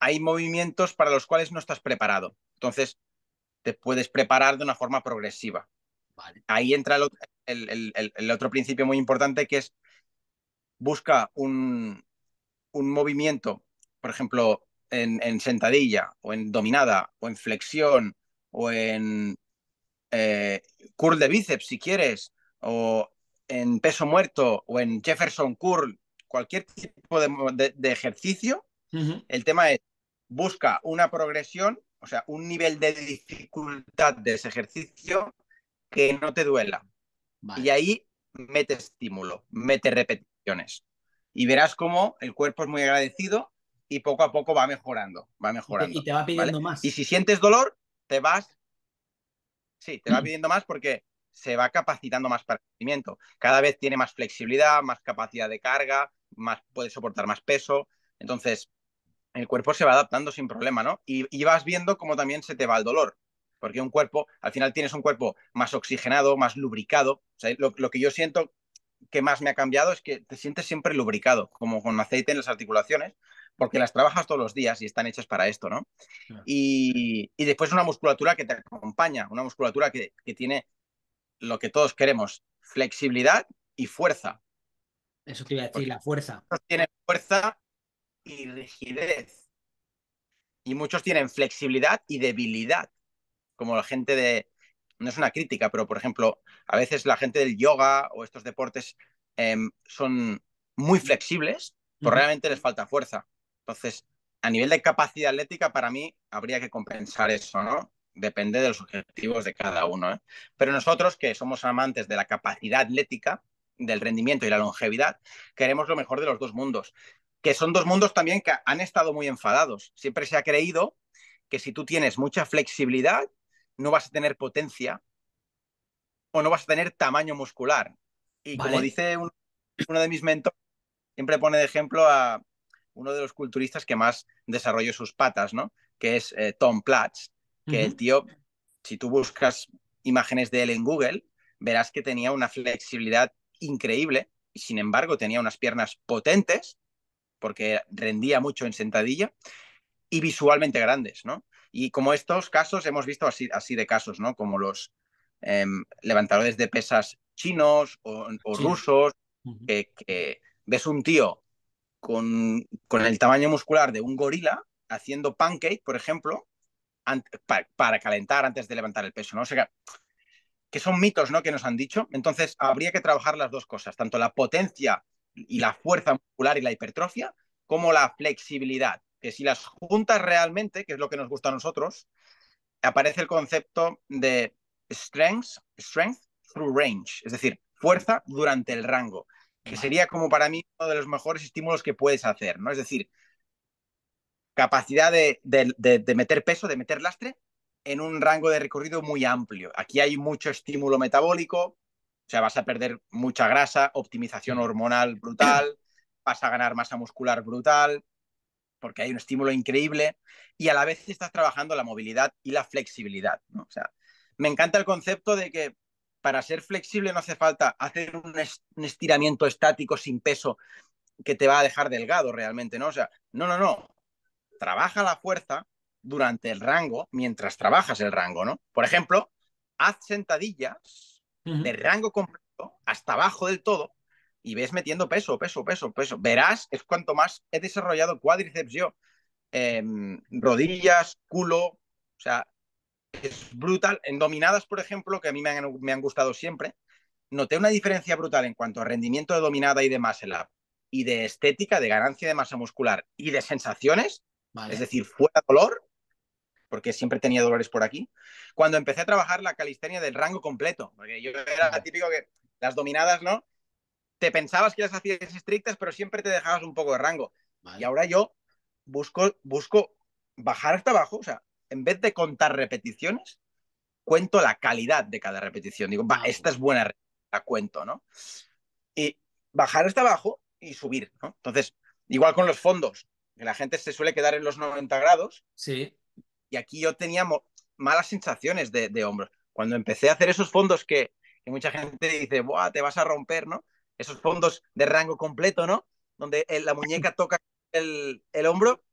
Hay movimientos para los cuales no estás preparado. Entonces, te puedes preparar de una forma progresiva. Ahí entra el, otro principio muy importante que es busca un, un, movimiento, por ejemplo, en, sentadilla o en dominada o en flexión o en eh, curl de bíceps si quieres o en peso muerto o en Jefferson curl, cualquier tipo de, ejercicio, el tema es busca una progresión, o sea, un nivel de dificultad de ese ejercicio que no te duela. Y ahí mete estímulo, mete repeticiones. Y verás cómo el cuerpo es muy agradecido y poco a poco va mejorando, va mejorando. Y te, va pidiendo más. Y si sientes dolor, te vas, sí, te va mm. pidiendo más porque se va capacitando más para el crecimiento. Cada vez tiene más flexibilidad, más capacidad de carga, más puede soportar más peso. Entonces, el cuerpo se va adaptando sin problema, ¿no? Y, vas viendo cómo también se te va el dolor. Porque un cuerpo, al final tienes un cuerpo más oxigenado, más lubricado. lo, que yo siento que más me ha cambiado es que te sientes siempre lubricado, como con aceite en las articulaciones, porque las trabajas todos los días y están hechas para esto, ¿no? Y, después una musculatura que te acompaña, una musculatura que, tiene lo que todos queremos, flexibilidad y fuerza. Eso te iba a decir, la fuerza. Muchos tienen fuerza y rigidez. Y muchos tienen flexibilidad y debilidad. Como la gente de. No es una crítica, pero por ejemplo, a veces la gente del yoga o estos deportes em, son muy flexibles, pero realmente les falta fuerza. Entonces, a nivel de capacidad atlética, para mí habría que compensar eso, ¿no? Depende de los objetivos de cada uno. ¿eh? Pero nosotros, que somos amantes de la capacidad atlética, del rendimiento y la longevidad, queremos lo mejor de los dos mundos, que son dos mundos también que han estado muy enfadados. Siempre se ha creído que si tú tienes mucha flexibilidad, no vas a tener potencia o no vas a tener tamaño muscular. Y como dice uno de mis mentores, siempre pone de ejemplo a, uno de los culturistas que más desarrolló sus patas, ¿no? Que es eh, Tom Platz, que el tío, si tú buscas imágenes de él en Google, verás que tenía una flexibilidad increíble y sin embargo tenía unas piernas potentes porque rendía mucho en sentadilla y visualmente grandes, ¿no? Y como estos casos hemos visto así, de casos, ¿no? Como los em, levantadores de pesas chinos o, rusos, que ves un tío con, el tamaño muscular de un gorila haciendo pancake, por ejemplo, para, calentar antes de levantar el peso, ¿no? O sea, que son mitos, ¿no? Que nos han dicho. Entonces, habría que trabajar las dos cosas, tanto la potencia y la fuerza muscular y la hipertrofia, como la flexibilidad, que si las juntas realmente, que es lo que nos gusta a nosotros, aparece el concepto de strength, strength through range, es decir, fuerza durante el rango que sería como para mí uno de los mejores estímulos que puedes hacer, ¿no? Es decir, capacidad de, meter peso, de meter lastre en un rango de recorrido muy amplio. Aquí hay mucho estímulo metabólico, o sea, vas a perder mucha grasa, optimización hormonal brutal, vas a ganar masa muscular brutal, porque hay un estímulo increíble y a la vez estás trabajando la movilidad y la flexibilidad, ¿no? O sea, me encanta el concepto de que para ser flexible no hace falta hacer un estiramiento estático sin peso que te va a dejar delgado realmente, ¿no? O sea, no, no, no. Trabaja la fuerza durante el rango mientras trabajas el rango, ¿no? Por ejemplo, haz sentadillas de rango completo hasta abajo del todo y ves metiendo peso, peso, peso, peso. Verás, es cuanto más he desarrollado cuádriceps yo. Em, rodillas, culo, o sea, es brutal. En dominadas, por ejemplo, que a mí me han, gustado siempre, noté una diferencia brutal en cuanto a rendimiento de dominada y de muscle up, y de estética, de ganancia de masa muscular y de sensaciones, es decir, fuera dolor, porque siempre tenía dolores por aquí, cuando empecé a trabajar la calistenia del rango completo, porque yo era típico que las dominadas, ¿no? Te pensabas que las hacías estrictas, pero siempre te dejabas un poco de rango. Y ahora yo busco, busco bajar hasta abajo, o sea, en vez de contar repeticiones, cuento la calidad de cada repetición. Digo, va, ah, esta es buena, la cuento, ¿no? Y bajar hasta abajo y subir, ¿no? Entonces, igual con los fondos, que la gente se suele quedar en los 90 grados. Sí. Y aquí yo tenía malas sensaciones de, hombros. Cuando empecé a hacer esos fondos que, mucha gente dice, Buah, te vas a romper, ¿no? Esos fondos de rango completo, ¿no? Donde eh, la muñeca toca el hombro,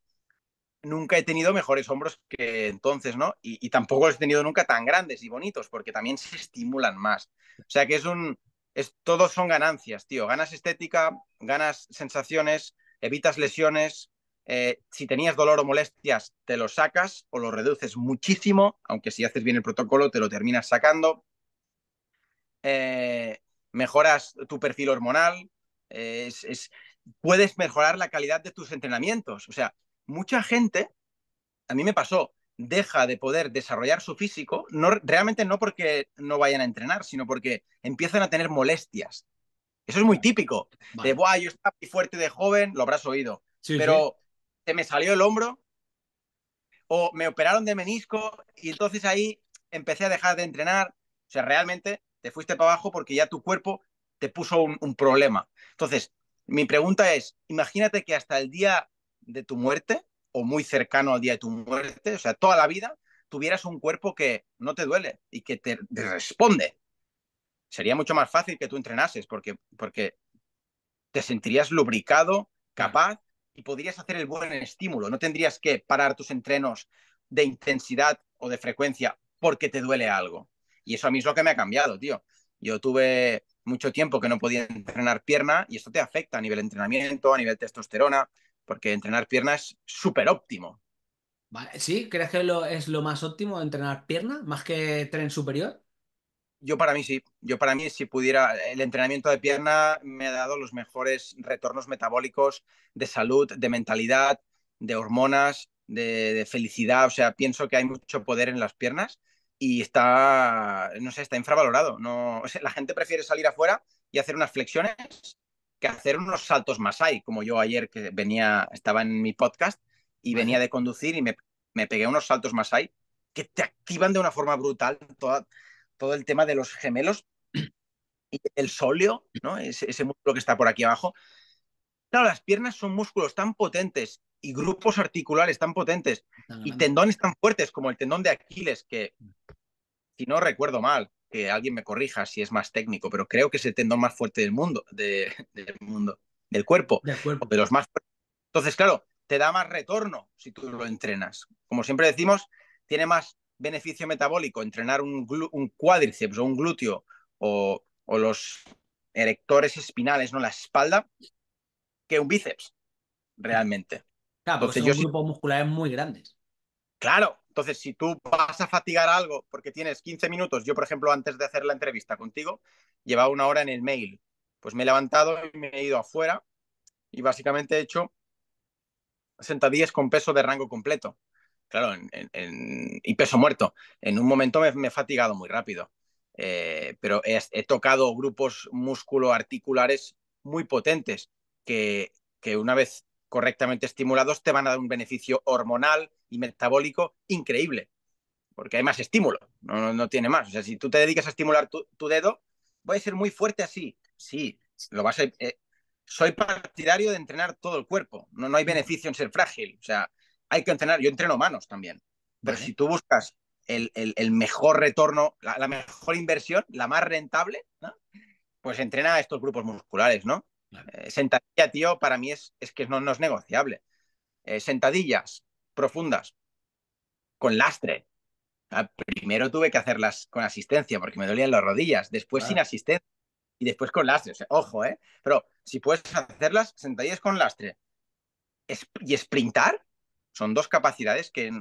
nunca he tenido mejores hombros que entonces, ¿no? Y, tampoco los he tenido nunca tan grandes y bonitos, porque también se estimulan más. O sea que es un. Es, todos son ganancias, tío. Ganas estética, ganas sensaciones, evitas lesiones. Eh, si tenías dolor o molestias, te lo sacas o lo reduces muchísimo, aunque si haces bien el protocolo, te lo terminas sacando. Eh, mejoras tu perfil hormonal. es, puedes mejorar la calidad de tus entrenamientos. O sea, mucha gente, a mí me pasó, deja de poder desarrollar su físico, no, realmente no porque no vayan a entrenar, sino porque empiezan a tener molestias. Eso es muy típico. De, guay, yo estaba fuerte de joven, lo habrás oído. pero se me salió el hombro o me operaron de menisco y entonces ahí empecé a dejar de entrenar. O sea, realmente te fuiste para abajo porque ya tu cuerpo te puso un, un problema. Entonces, mi pregunta es, imagínate que hasta el día de tu muerte o muy cercano al día de tu muerte, o sea, toda la vida, tuvieras un cuerpo que no te duele y que te, responde. Sería mucho más fácil que tú entrenases porque, porque te sentirías lubricado, capaz y podrías hacer el buen estímulo. No tendrías que parar tus entrenos de intensidad o de frecuencia porque te duele algo. Y eso a mí es lo que me ha cambiado, tío. Yo tuve mucho tiempo que no podía entrenar pierna y esto te afecta a nivel entrenamiento, a nivel testosterona porque entrenar piernas es súper óptimo. ¿Sí? ¿Crees que es lo más óptimo entrenar pierna más que tren superior? Yo para mí sí, yo para mí si pudiera, el entrenamiento de pierna me ha dado los mejores retornos metabólicos de salud, de mentalidad, de hormonas, de, felicidad, o sea, pienso que hay mucho poder en las piernas y está, no sé, está infravalorado, no, [laughs] la gente prefiere salir afuera y hacer unas flexiones que hacer unos saltos más hay, como yo ayer que venía, estaba en mi podcast y venía de conducir y me, pegué unos saltos más hay que te activan de una forma brutal toda, todo el tema de los gemelos y el sóleo, ¿no? Ese, ese, músculo que está por aquí abajo. Claro, las piernas son músculos tan potentes y grupos articulares tan potentes y tendones tan fuertes como el tendón de Aquiles, que si no recuerdo mal, que alguien me corrija si es más técnico, pero creo que es el tendón más fuerte del mundo, [laughs] del mundo, del cuerpo, de, los más Entonces, claro, te da más retorno si tú lo entrenas. Como siempre decimos, tiene más beneficio metabólico entrenar un, un cuádriceps o un glúteo o, los erectores espinales, ¿no? La espalda, que un bíceps, realmente. Claro, porque Entonces, son grupos musculares muy grandes. Claro, entonces si tú vas a fatigar algo porque tienes 15 minutos, yo por ejemplo antes de hacer la entrevista contigo, llevaba una hora en el mail, pues me he levantado y me he ido afuera y básicamente he hecho sentadillas con peso de rango completo, claro, en, y peso muerto. En un momento me, he fatigado muy rápido, eh, pero he, he, tocado grupos músculo-articulares muy potentes que, que una vez correctamente estimulados te van a dar un beneficio hormonal y metabólico increíble, porque hay más estímulo, no, tiene más. O sea, si tú te dedicas a estimular tu, dedo, voy a ser muy fuerte así, sí, lo vas a... Eh, soy partidario de entrenar todo el cuerpo, no, no hay beneficio en ser frágil, o sea, hay que entrenar, yo entreno manos también, pero si tú buscas el, el, mejor retorno, la, mejor inversión, la más rentable, pues entrena a estos grupos musculares, ¿no? Eh, sentadilla, tío, para mí es, que no, es negociable. Eh, sentadillas profundas con lastre. primero tuve que hacerlas con asistencia porque me dolían las rodillas, después sin asistencia y después con lastre. ojo, ¿eh? Pero si puedes hacerlas sentadillas con lastre y sprintar, son dos capacidades que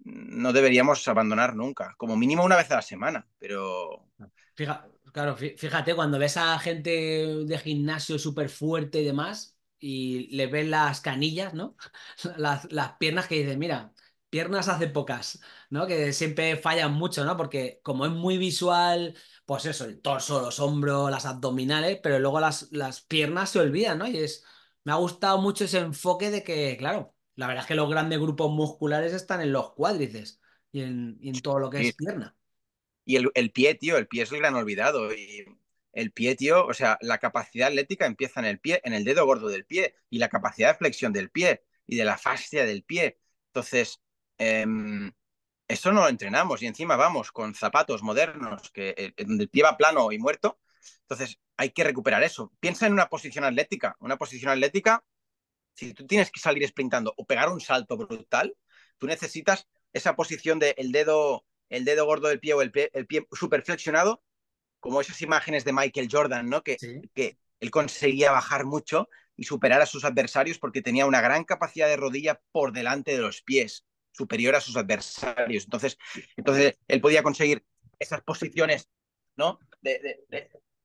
no deberíamos abandonar nunca, como mínimo una vez a la semana, pero... Fija, Claro, fíjate, cuando ves a gente de gimnasio súper fuerte y demás, y le ves las canillas, ¿no? [laughs] Las, piernas que dices, mira, piernas hace pocas, ¿no? Que siempre fallan mucho, ¿no? Porque como es muy visual, pues eso, el torso, los hombros, las abdominales, pero luego las, las piernas se olvidan, ¿no? Y es, me ha gustado mucho ese enfoque de que, claro, la verdad es que los grandes grupos musculares están en los cuádrices y en, todo lo que es pierna. Y el, pie, tío, el pie es el gran olvidado. Y el pie, tío, o sea, la capacidad atlética empieza en el pie, en el dedo gordo del pie, y la capacidad de flexión del pie, y de la fascia del pie. Entonces, em, eso no lo entrenamos. Y encima vamos con zapatos modernos, que eh, el pie va plano y muerto. Entonces, hay que recuperar eso. Piensa en una posición atlética. Una posición atlética, si tú tienes que salir sprintando o pegar un salto brutal, tú necesitas esa posición del dedo el dedo gordo del pie o el pie, súper flexionado, como esas imágenes de Michael Jordan, ¿no? Que, que él conseguía bajar mucho y superar a sus adversarios porque tenía una gran capacidad de rodilla por delante de los pies, superior a sus adversarios. Entonces, entonces él podía conseguir esas posiciones, ¿no?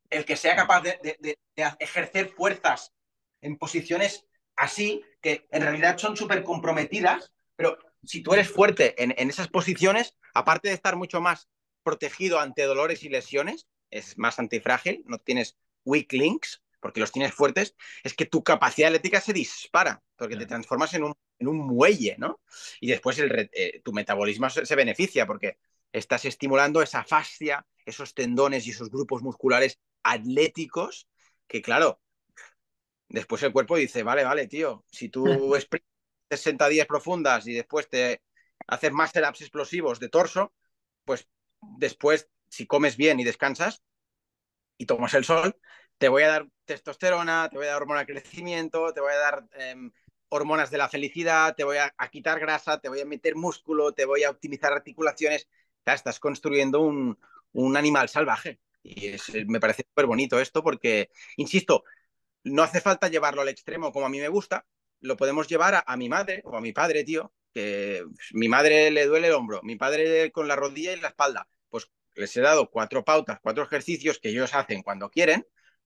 el que sea capaz de, ejercer fuerzas en posiciones así, que en realidad son súper comprometidas, pero si tú eres fuerte en, esas posiciones, aparte de estar mucho más protegido ante dolores y lesiones, es más antifrágil, no tienes weak links, porque los tienes fuertes, es que tu capacidad atlética se dispara, porque te transformas en un, en un muelle, ¿no? Y después eh, tu metabolismo se, se, beneficia, porque estás estimulando esa fascia, esos tendones y esos grupos musculares atléticos, que claro, después el cuerpo dice, vale, vale, tío, si tú [laughs] 60 días profundas y después te haces más elaps explosivos de torso, pues después, si comes bien y descansas y tomas el sol, te voy a dar testosterona, te voy a dar hormona de crecimiento, te voy a dar em, hormonas de la felicidad, te voy a, quitar grasa, te voy a meter músculo, te voy a optimizar articulaciones. Ya estás construyendo un, animal salvaje. Y eh, me parece súper bonito esto porque, insisto, no hace falta llevarlo al extremo como a mí me gusta, lo podemos llevar a, mi madre o a mi padre, tío, que mi madre le duele el hombro, mi padre con la rodilla y la espalda. Pues les he dado cuatro pautas, cuatro ejercicios que ellos hacen cuando quieren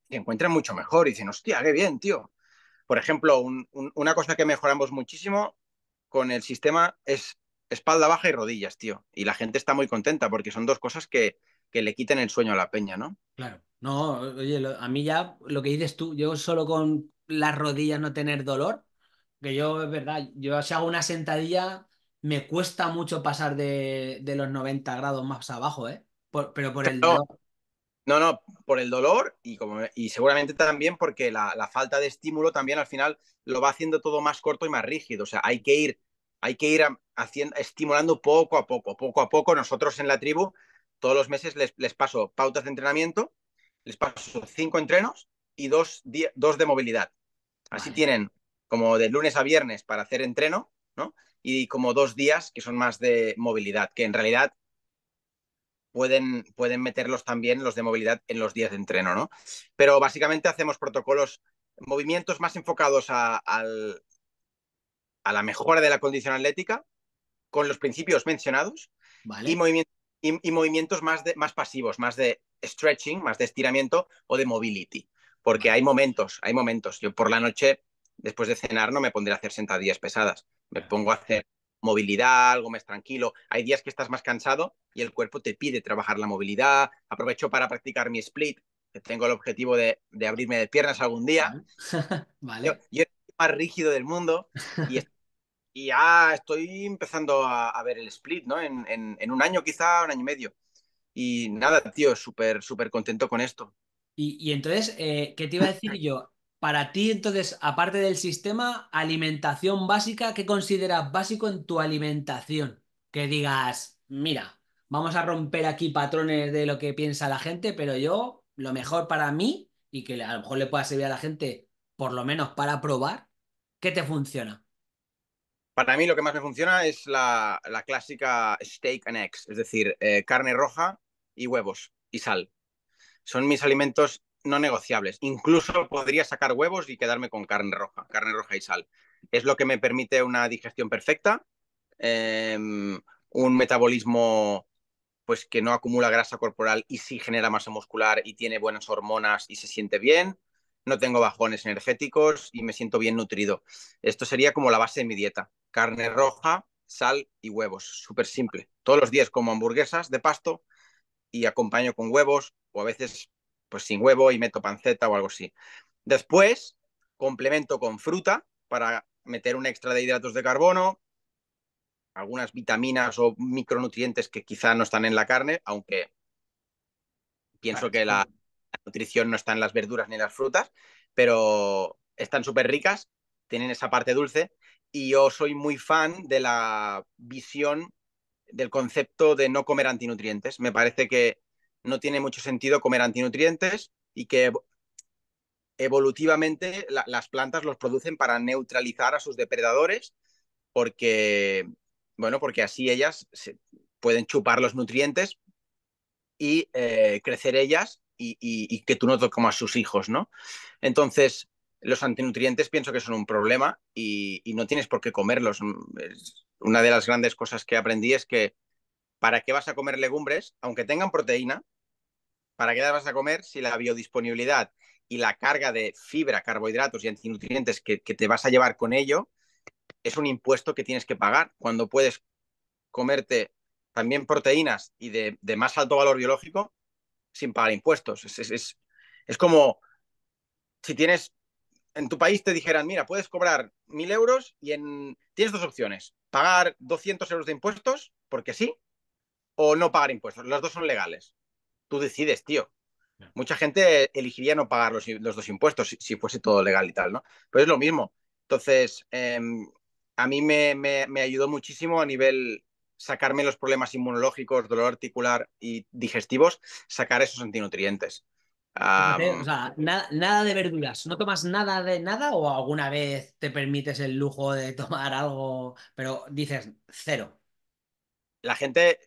y encuentran mucho mejor. Y dicen, hostia, qué bien, tío. Por ejemplo, una cosa que mejoramos muchísimo con el sistema es espalda baja y rodillas, tío. Y la gente está muy contenta porque son dos cosas que, que le quiten el sueño a la peña, ¿no? Claro. No, oye, a mí ya lo que dices tú, yo solo con las rodillas no tener dolor, que yo, es verdad, yo si hago una sentadilla, me cuesta mucho pasar de, los 90 grados más abajo, ¿eh? pero por el dolor. No, no, por el dolor y, como, y seguramente también porque la, falta de estímulo también al final lo va haciendo todo más corto y más rígido. O sea, hay que ir, hay que ir haciendo, estimulando poco a poco, poco a poco. Nosotros en la tribu todos los meses les, paso pautas de entrenamiento, les paso cinco entrenos y dos, dos de movilidad. Así tienen como de lunes a viernes para hacer entreno, ¿no? Y como dos días que son más de movilidad, que en realidad pueden, pueden meterlos también los de movilidad en los días de entreno, ¿no? Pero básicamente hacemos protocolos, movimientos más enfocados a, al, a la mejora de la condición atlética con los principios mencionados y, movimientos, más, más pasivos, más de stretching, más de estiramiento o de mobility, porque hay momentos, hay momentos. Yo por la noche después de cenar no me pondré a hacer sentadillas pesadas, me pongo a hacer movilidad, algo más tranquilo. Hay días que estás más cansado y el cuerpo te pide trabajar la movilidad. Aprovecho para practicar mi split, que tengo el objetivo de, abrirme de piernas algún día. vale. [laughs] Yo, más rígido del mundo y, ya estoy empezando a, ver el split, ¿no? En, un año quizá, un año y medio. Y nada, tío, súper, súper contento con esto. Y, entonces, eh, ¿qué te iba a decir yo? Para ti, entonces, aparte del sistema, alimentación básica, ¿qué consideras básico en tu alimentación? Que digas, mira, vamos a romper aquí patrones de lo que piensa la gente, pero yo, lo mejor para mí, y que a lo mejor le pueda servir a la gente, por lo menos para probar, ¿qué te funciona? Para mí lo que más me funciona es la, clásica steak and eggs, es decir, eh, carne roja y huevos y sal. Son mis alimentos no negociables. Incluso podría sacar huevos y quedarme con carne roja, carne roja y sal. Es lo que me permite una digestión perfecta, em, un metabolismo pues que no acumula grasa corporal y sí genera masa muscular y tiene buenas hormonas y se siente bien. No tengo bajones energéticos y me siento bien nutrido. Esto sería como la base de mi dieta. Carne roja, sal y huevos. Súper simple. Todos los días como hamburguesas de pasto y acompaño con huevos o a veces pues sin huevo y meto panceta o algo así. Después, complemento con fruta para meter un extra de hidratos de carbono, algunas vitaminas o micronutrientes que quizá no están en la carne, aunque pienso que la, nutrición no está en las verduras ni las frutas, pero están súper ricas, tienen esa parte dulce y yo soy muy fan de la visión del concepto de no comer antinutrientes. Me parece que no tiene mucho sentido comer antinutrientes y que evolutivamente las plantas los producen para neutralizar a sus depredadores porque, bueno, porque así ellas pueden chupar los nutrientes y eh, crecer ellas y, que tú no a sus hijos, ¿no? Entonces, los antinutrientes pienso que son un problema y, y, no tienes por qué comerlos. Mm, una de las grandes cosas que aprendí es que ¿para qué vas a comer legumbres? Aunque tengan proteína, ¿Para qué la vas a comer si la biodisponibilidad y la carga de fibra, carbohidratos y antinutrientes que, te vas a llevar con ello es un impuesto que tienes que pagar cuando puedes comerte también proteínas y de, más alto valor biológico sin pagar impuestos? Es, como si tienes en tu país te dijeran, mira, puedes cobrar mil euros y en... tienes dos opciones, pagar 200 euros de impuestos, porque sí, o no pagar impuestos. Las dos son legales decides, tío. Mucha gente elegiría no pagar los, dos impuestos si, fuese todo legal y tal, ¿no? Pero es lo mismo. Entonces, em, a mí me, me, ayudó muchísimo a nivel sacarme los problemas inmunológicos, dolor articular y digestivos, sacar esos antinutrientes. O sea, nada, de verduras. ¿No tomas nada de nada o alguna vez te permites el lujo de tomar algo, pero dices cero? La gente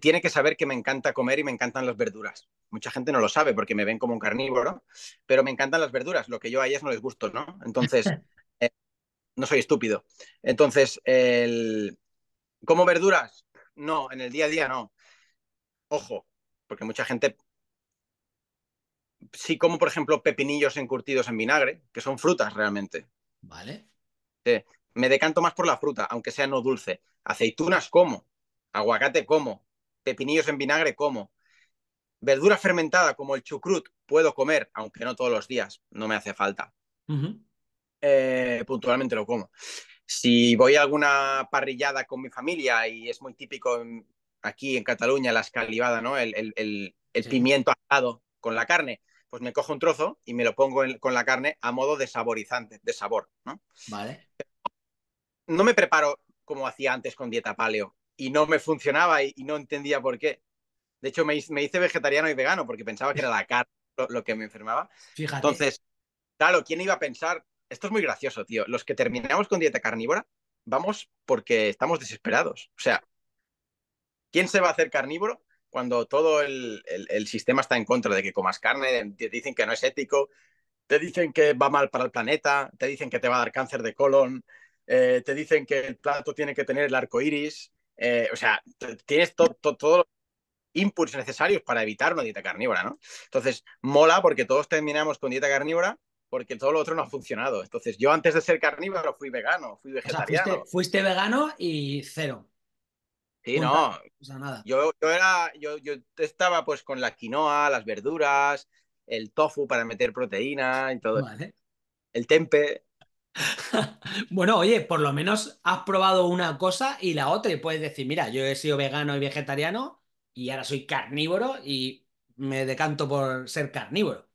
tiene que saber que me encanta comer y me encantan las verduras. Mucha gente no lo sabe porque me ven como un carnívoro, pero me encantan las verduras. Lo que yo a ellas no les gusto, ¿no? Entonces, [laughs] eh, no soy estúpido. Entonces, el... ¿como verduras? No, en el día a día no. Ojo, porque mucha gente sí como, por ejemplo, pepinillos encurtidos en vinagre, que son frutas realmente. Vale. Sí. Me decanto más por la fruta, aunque sea no dulce. Aceitunas como, Aguacate como. Pepinillos en vinagre como. Verdura fermentada como el chucrut puedo comer, aunque no todos los días, no me hace falta. Eh, puntualmente lo como. Si voy a alguna parrillada con mi familia, y es muy típico aquí en Cataluña la escalivada, ¿no? El, pimiento asado con la carne, pues me cojo un trozo y me lo pongo con la carne a modo de saborizante, de sabor, Vale. No me preparo como hacía antes con dieta paleo, y no me funcionaba y, no entendía por qué. De hecho, me, hice vegetariano y vegano porque pensaba que era la carne lo, que me enfermaba. Fíjate. Entonces, claro, ¿quién iba a pensar? Esto es muy gracioso, tío. Los que terminamos con dieta carnívora, vamos porque estamos desesperados. O sea, ¿quién se va a hacer carnívoro cuando todo el, sistema está en contra de que comas carne? Te dicen que no es ético, te dicen que va mal para el planeta, te dicen que te va a dar cáncer de colon, eh, te dicen que el plato tiene que tener el arco iris, eh, o sea, tienes todos los inputs necesarios para evitar una dieta carnívora, ¿no? Entonces, mola porque todos terminamos con dieta carnívora porque todo lo otro no ha funcionado. Entonces, yo antes de ser carnívoro fui vegano, fui vegetariano. fuiste, vegano y cero. Sí, no. O sea, nada. Yo, era, yo, estaba pues con la quinoa, las verduras, el tofu para meter proteína y todo. Vale. El tempe. [laughs] bueno, oye, por lo menos has probado una cosa y la otra y puedes decir, mira, yo he sido vegano y vegetariano y ahora soy carnívoro y me decanto por ser carnívoro.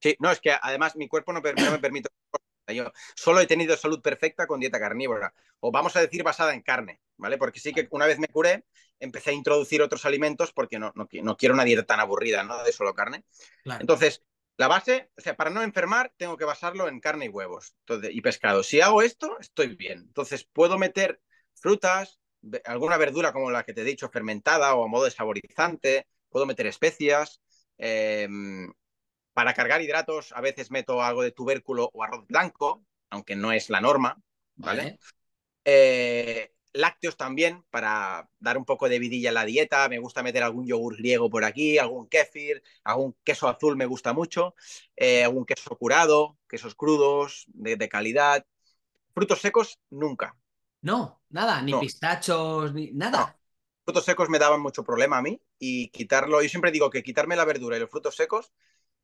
Sí, no, es que además mi cuerpo no, me permite. [clears throat] Yo solo he tenido salud perfecta con dieta carnívora, o vamos a decir basada en carne, ¿vale? Porque sí que una vez me curé, empecé a introducir otros alimentos porque no, no, quiero una dieta tan aburrida, ¿no? De solo carne. Entonces, la base, o sea, para no enfermar tengo que basarlo en carne y huevos y pescado. Si hago esto, estoy bien. Entonces puedo meter frutas, alguna verdura como la que te he dicho, fermentada o a modo de saborizante, puedo meter especias. Em, para cargar hidratos a veces meto algo de tubérculo o arroz blanco, aunque no es la norma, ¿vale? Eh, lácteos también para dar un poco de vidilla a la dieta. Me gusta meter algún yogur griego por aquí, algún kéfir, algún queso azul me gusta mucho, eh, algún queso curado, quesos crudos de, calidad. Frutos secos nunca. No, nada, ni pistachos, ni nada. Frutos secos me daban mucho problema a mí y quitarlo, yo siempre digo que quitarme la verdura y los frutos secos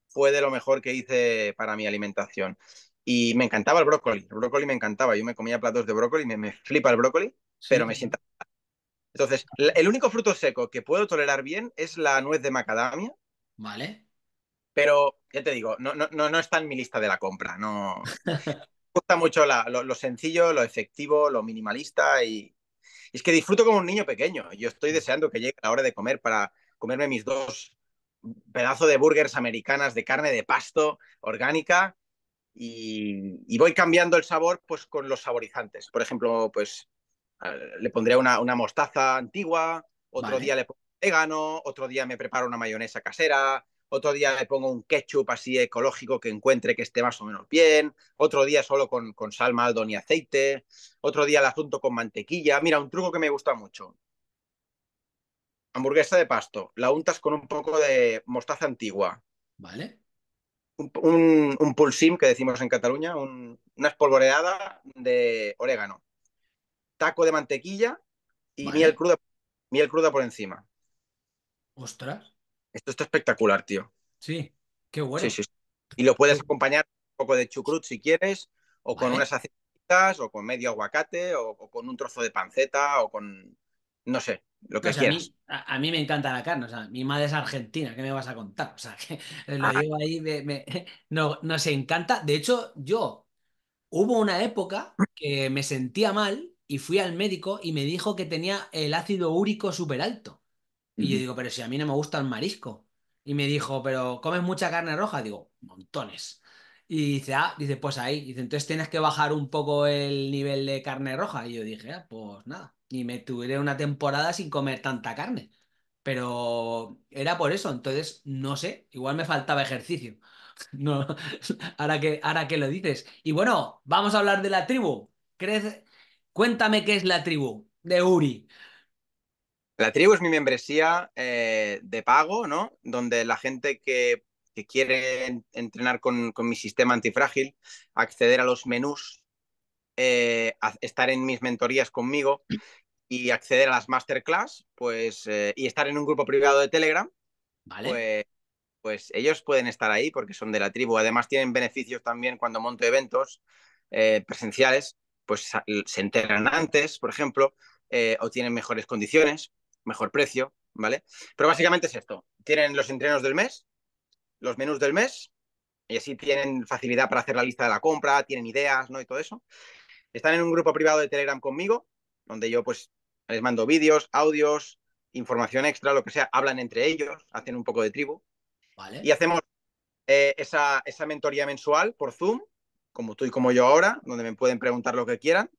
fue de lo mejor que hice para mi alimentación. Y me encantaba el brócoli, el brócoli me encantaba, yo me comía platos de brócoli, me flipa el brócoli, pero me sienta Entonces, el único fruto seco que puedo tolerar bien es la nuez de macadamia. Vale. Pero, ya te digo, no, no, no, está en mi lista de la compra. No. me [laughs] gusta mucho lo, sencillo, lo efectivo, lo minimalista y... es que disfruto como un niño pequeño. Yo estoy mm. deseando que llegue la hora de comer para comerme mis dos pedazos de burgers americanas de carne de pasto orgánica y, y, voy cambiando el sabor pues con los saborizantes. Por ejemplo, pues eh, le pondría una, mostaza antigua, otro día le pongo orégano otro día me preparo una mayonesa casera, otro día le pongo un ketchup así ecológico que encuentre que esté más o menos bien, otro día solo con, sal, maldon y aceite, otro día la asunto con mantequilla. Mira, un truco que me gusta mucho. Hamburguesa de pasto, la untas con un poco de mostaza antigua. Vale. Un, un, pulsim que decimos en Cataluña, una espolvoreada de orégano taco de mantequilla y miel cruda, miel cruda por encima. Ostras. Esto está espectacular, tío. Sí, qué bueno. Y lo puedes acompañar un poco de chucrut si quieres, o con unas aceititas, o con medio aguacate, o, con un trozo de panceta, o con, no sé, lo que pues A mí, me encanta la carne, o sea, mi madre es argentina, ¿qué me vas a contar? O sea, [laughs] que lo llevo ah. ahí, me, [laughs] No, se encanta. De hecho, yo, hubo una época que me sentía mal y fui al médico y me dijo que tenía el ácido úrico súper alto. Y yo digo, pero si a mí no me gusta el marisco. Y me dijo, pero ¿comes mucha carne roja? Digo, montones. Y dice, ah, dice, pues ahí. Dice, entonces tienes que bajar un poco el nivel de carne roja. Y yo dije, ah, pues nada. Y me tuve una temporada sin comer tanta carne. Pero era por eso. Entonces, no sé, igual me faltaba ejercicio. [laughs] No, ahora que, ahora que lo dices. Y bueno, vamos a hablar de la tribu. ¿Crees? Cuéntame qué es la tribu de Uri. La tribu es mi membresía eh, de pago, ¿no? Donde la gente que, quiere entrenar con, mi sistema antifrágil, acceder a los menús, eh, estar en mis mentorías conmigo y acceder a las masterclass, pues, eh, y estar en un grupo privado de Telegram, vale. Pues, pues, ellos pueden estar ahí porque son de la tribu. Además tienen beneficios también cuando monto eventos presenciales pues se enteran antes, por ejemplo, eh, o tienen mejores condiciones, mejor precio, ¿vale? Pero básicamente es esto. Tienen los entrenos del mes, los menús del mes, y así tienen facilidad para hacer la lista de la compra, tienen ideas, ¿no? Y todo eso. Están en un grupo privado de Telegram conmigo, donde yo pues les mando vídeos, audios, información extra, lo que sea, hablan entre ellos, hacen un poco de tribu. Vale. Y hacemos eh, esa, esa mentoría mensual por Zoom como tú y como yo ahora, donde me pueden preguntar lo que quieran.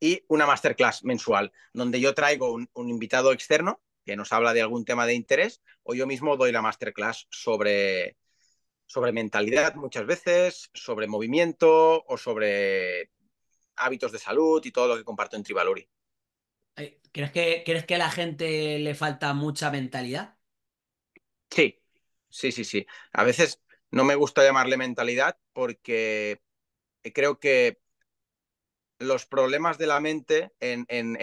Y una masterclass mensual, donde yo traigo un, invitado externo que nos habla de algún tema de interés, o yo mismo doy la masterclass sobre, sobre mentalidad muchas veces, sobre movimiento o sobre hábitos de salud y todo lo que comparto en Trivaluri. ¿Crees que, ¿Crees que a la gente le falta mucha mentalidad? Sí, sí, sí, sí. A veces no me gusta llamarle mentalidad porque creo que los problemas de la mente en,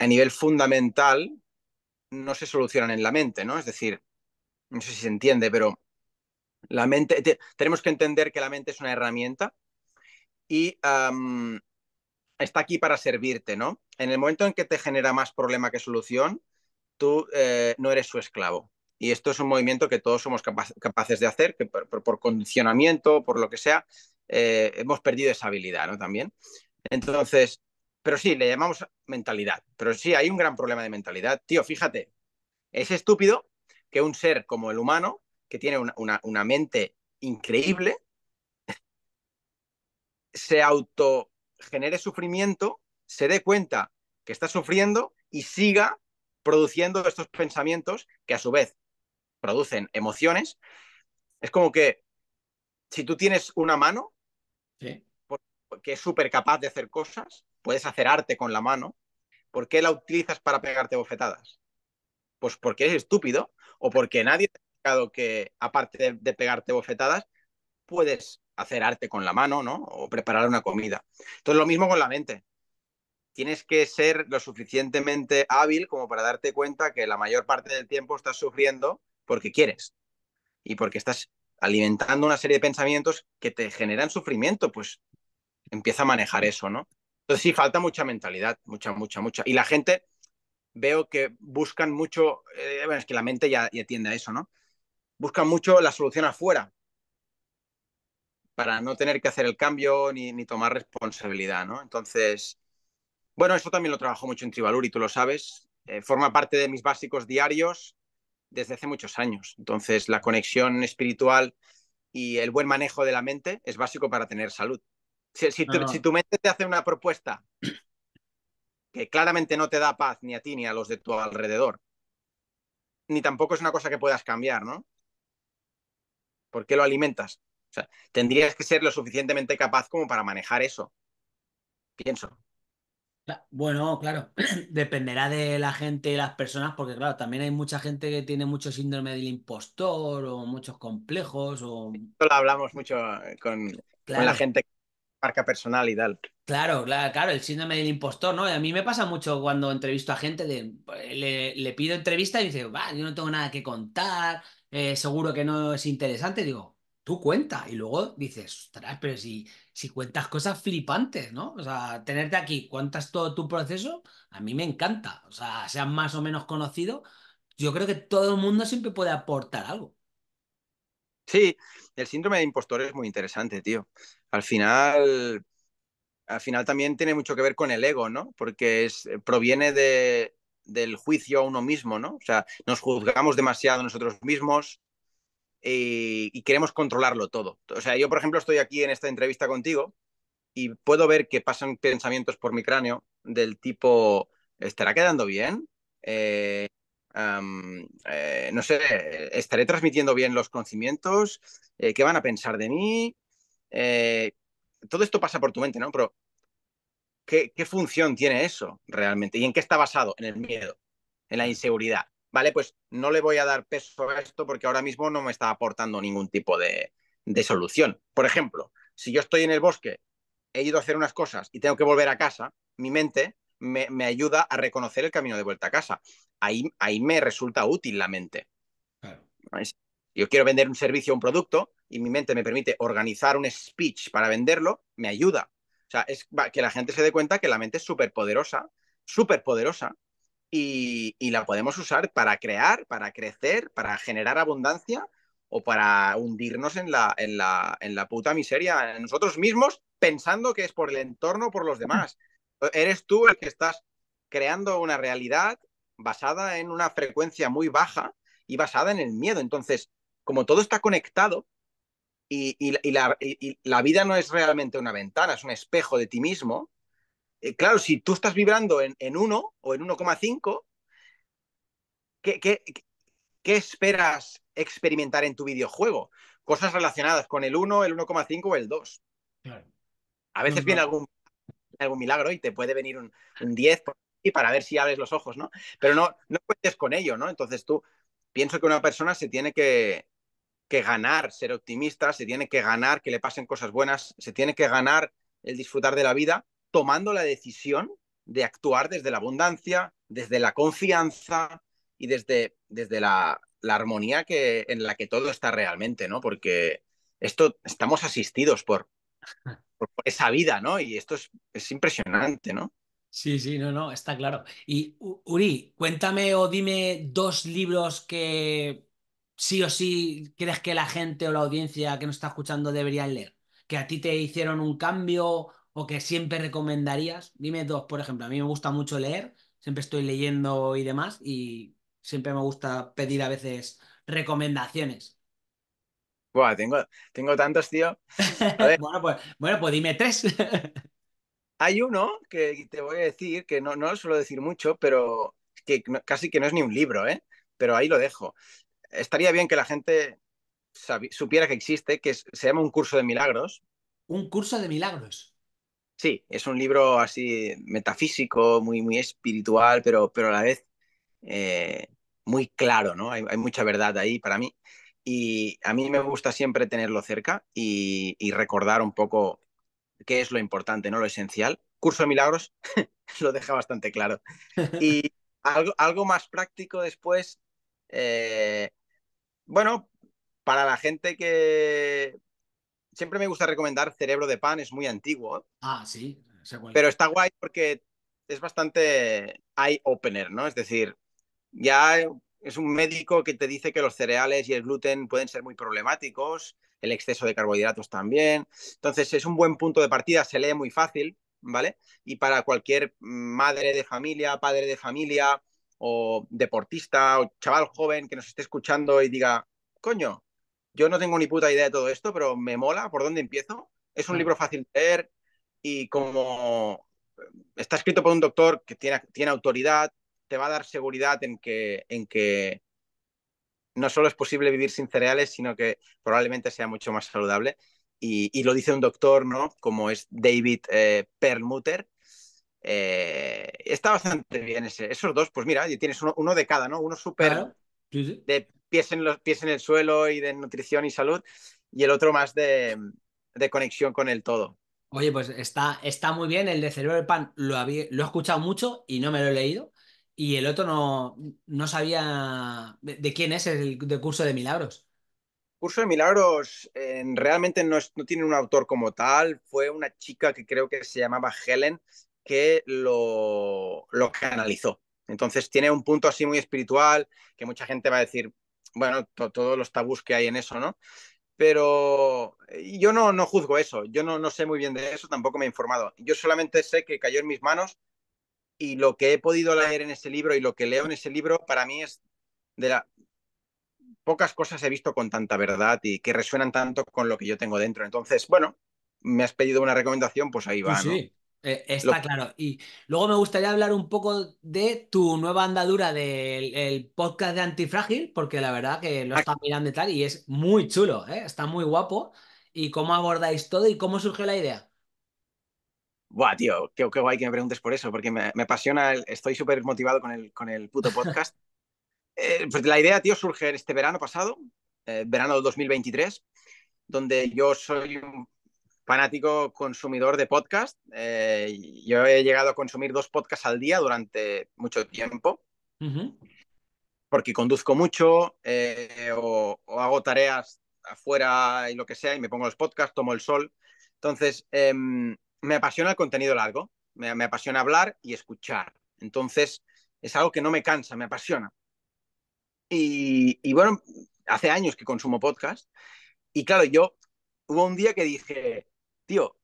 a nivel fundamental no se solucionan en la mente, ¿no? Es decir, no sé si se entiende, pero la mente, tenemos que entender que la mente es una herramienta y está aquí para servirte, ¿no? En el momento en que te genera más problema que solución, tú eh, no eres su esclavo. Y esto es un movimiento que todos somos capaces de hacer, que por, condicionamiento, por lo que sea, eh, hemos perdido esa habilidad, ¿no? También. Entonces, pero sí, le llamamos mentalidad. Pero sí, hay un gran problema de mentalidad. Tío, fíjate, es estúpido que un ser como el humano, que tiene una, una, una mente increíble, se auto genere sufrimiento, se dé cuenta que está sufriendo y siga produciendo estos pensamientos que a su vez producen emociones, es como que si tú tienes una mano que es súper capaz de hacer cosas, puedes hacer arte con la mano, ¿por qué la utilizas para pegarte bofetadas? Pues porque eres estúpido o porque nadie ha explicado que, aparte de, pegarte bofetadas, puedes hacer arte con la mano, ¿no? O preparar una comida. Entonces, lo mismo con la mente. Tienes que ser lo suficientemente hábil como para darte cuenta que la mayor parte del tiempo estás sufriendo porque quieres y porque estás alimentando una serie de pensamientos que te generan sufrimiento, pues empieza a manejar eso, ¿no? Entonces sí, falta mucha mentalidad, mucha, mucha, mucha. Y la gente veo que buscan mucho, eh, bueno, es que la mente ya, atiende tiende a eso, ¿no? Buscan mucho la solución afuera para no tener que hacer el cambio ni, tomar responsabilidad, ¿no? Entonces, bueno, eso también lo trabajo mucho en Tribalur y tú lo sabes. Eh, forma parte de mis básicos diarios desde hace muchos años. Entonces, la conexión espiritual y el buen manejo de la mente es básico para tener salud. Ah. Si, tu, mente te hace una propuesta que claramente no te da paz ni a ti ni a los de tu alrededor, ni tampoco es una cosa que puedas cambiar, ¿no? ¿Por qué lo alimentas? O sea, tendrías que ser lo suficientemente capaz como para manejar eso. Pienso. Bueno, claro, [clears throat] dependerá de la gente y las personas, porque claro, también hay mucha gente que tiene mucho síndrome del impostor o muchos complejos o... lo hablamos mucho eh, con, la gente marca personal y tal. Claro, claro, el síndrome del impostor, ¿no? A mí me pasa mucho cuando entrevisto a gente, de, eh, le, pido entrevista y dice, va, yo no tengo nada que contar, eh, seguro que no es interesante, digo, tú cuenta y luego dices, ostras, pero si, si cuentas cosas flipantes, ¿no? O sea, tenerte aquí, cuentas todo tu proceso, a mí me encanta. O sea, sea más o menos conocido, yo creo que todo el mundo siempre puede aportar algo. Sí, el síndrome de impostor es muy interesante, tío. Al final, al final también tiene mucho que ver con el ego, ¿no? Porque es, eh, proviene del juicio a uno mismo, ¿no? O sea, nos juzgamos demasiado nosotros mismos, eh, y queremos controlarlo todo. O sea, yo, por ejemplo, estoy aquí en esta entrevista contigo y puedo ver que pasan pensamientos por mi cráneo del tipo, ¿estará quedando bien? Eh, eh, no sé, ¿estaré transmitiendo bien los conocimientos? ¿Qué van a pensar de mí? todo esto pasa por tu mente, ¿no? Pero, ¿qué función tiene eso realmente? ¿Y en qué está basado? En el miedo, en la inseguridad vale, pues no le voy a dar peso a esto porque ahora mismo no me está aportando ningún tipo de, solución. Por ejemplo, si yo estoy en el bosque, he ido a hacer unas cosas y tengo que volver a casa, mi mente me, ayuda a reconocer el camino de vuelta a casa. Ahí, ahí me resulta útil la mente. Yo quiero vender un servicio o un producto y mi mente me permite organizar un speech para venderlo, me ayuda. O sea, es que la gente se dé cuenta que la mente es súper poderosa, súper poderosa, y, la podemos usar para crear, para crecer, para generar abundancia o para hundirnos en la, en la, en la puta miseria, en nosotros mismos, pensando que es por el entorno o por los mm. demás. E-, eres tú el que estás creando una realidad basada en una frecuencia muy baja y basada en el miedo. Entonces, como todo está conectado y, y, la vida no es realmente una ventana, es un espejo de ti mismo, eh, claro, si tú estás vibrando en, en 1 o en 1,5, ¿qué, qué, esperas experimentar en tu videojuego? Cosas relacionadas con el 1, el 1,5 o el 2. A veces viene algún, algún milagro y te puede venir un, un 10 para ver si abres los ojos, ¿no? Pero no, no cuentes con ello, ¿no? Entonces tú, pienso que una persona se tiene que, que ganar ser optimista, se tiene que ganar que le pasen cosas buenas, se tiene que ganar el disfrutar de la vida tomando la decisión de actuar desde la abundancia, desde la confianza y desde, desde la, armonía que, en la que todo está realmente, ¿no? Porque esto, estamos asistidos por, por esa vida, ¿no? Y esto es, es impresionante, ¿no? Sí, sí, no, no, está claro. Y Uri, cuéntame o dime dos libros que sí o sí crees que la gente o la audiencia que nos está escuchando debería leer, que a ti te hicieron un cambio o que siempre recomendarías? Dime dos, por ejemplo. A mí me gusta mucho leer, siempre estoy leyendo y demás, y siempre me gusta pedir a veces recomendaciones. Buah, tengo, tengo tantos, tío. [laughs] Pues, bueno, pues, dime tres. [laughs] Hay uno que te voy a decir, que no, no suelo decir mucho, pero que casi que no es ni un libro, ¿eh? Pero ahí lo dejo. Estaría bien que la gente supiera que existe, que se llama un curso de milagros. Un curso de milagros. Sí, es un libro así metafísico, muy, muy espiritual, pero, pero a la vez eh, muy claro, ¿no? Hay, mucha verdad ahí para mí. Y a mí me gusta siempre tenerlo cerca y, recordar un poco qué es lo importante, ¿no? Lo esencial. Curso de Milagros [laughs] lo deja bastante claro. [laughs] Y algo, más práctico después, eh, bueno, para la gente que, siempre me gusta recomendar Cerebro de Pan, es muy antiguo. Ah, sí. Pero está guay porque es bastante eye-opener, ¿no? Es decir, ya es un médico que te dice que los cereales y el gluten pueden ser muy problemáticos, el exceso de carbohidratos también. Entonces, es un buen punto de partida, se lee muy fácil, ¿vale? Y para cualquier madre de familia, padre de familia o deportista o chaval joven que nos esté escuchando y diga, coño, yo no tengo ni puta idea de todo esto, pero me mola por dónde empiezo. Es un mm. libro fácil de leer y como está escrito por un doctor que tiene, tiene autoridad, te va a dar seguridad en que, en que no solo es posible vivir sin cereales, sino que probablemente sea mucho más saludable. Y, lo dice un doctor, ¿no? Como es David eh, Perlmutter, eh, está bastante bien ese. Esos dos, pues mira, tienes uno, uno de cada, ¿no? Uno súper de pies en, los, pies en el suelo y de nutrición y salud, y el otro más de, conexión con el todo. Oye, pues está, está muy bien, el de Cerebro del Pan lo, había, lo he escuchado mucho y no me lo he leído, y el otro no, no sabía de, quién es el de curso de milagros. Curso de Milagros realmente no, no tiene un autor como tal, fue una chica que creo que se llamaba Helen que lo, lo canalizó. Entonces tiene un punto así muy espiritual que mucha gente va a decir, bueno, todos los tabús que hay en eso, ¿no? Pero yo no, no juzgo eso, yo no, no sé muy bien de eso, tampoco me he informado. Yo solamente sé que cayó en mis manos y lo que he podido leer en ese libro y lo que leo en ese libro para mí es de la... Pocas cosas he visto con tanta verdad y que resuenan tanto con lo que yo tengo dentro. Entonces, bueno, me has pedido una recomendación, pues ahí va. ¿no? Eh, está claro. Y luego me gustaría hablar un poco de tu nueva andadura del podcast de Antifrágil, porque la verdad que lo ah. está mirando y tal, y es muy chulo, ¿eh? está muy guapo. ¿Y cómo abordáis todo y cómo surgió la idea? Buah, tío, qué, guay que me preguntes por eso, porque me, apasiona, estoy súper motivado con el, con el puto podcast. [laughs] Eh, pues la idea, tío, surge este verano pasado, verano del 2023, donde yo soy un fanático consumidor de podcast. Eh, yo he llegado a consumir dos podcasts al día durante mucho tiempo, porque conduzco mucho eh, o, hago tareas afuera y lo que sea, y me pongo los podcasts, tomo el sol. Entonces, em, me apasiona el contenido largo, me, apasiona hablar y escuchar. Entonces, es algo que no me cansa, me apasiona. Y, y, bueno, hace años que consumo podcast. Y claro, yo hubo un día que dije, tío,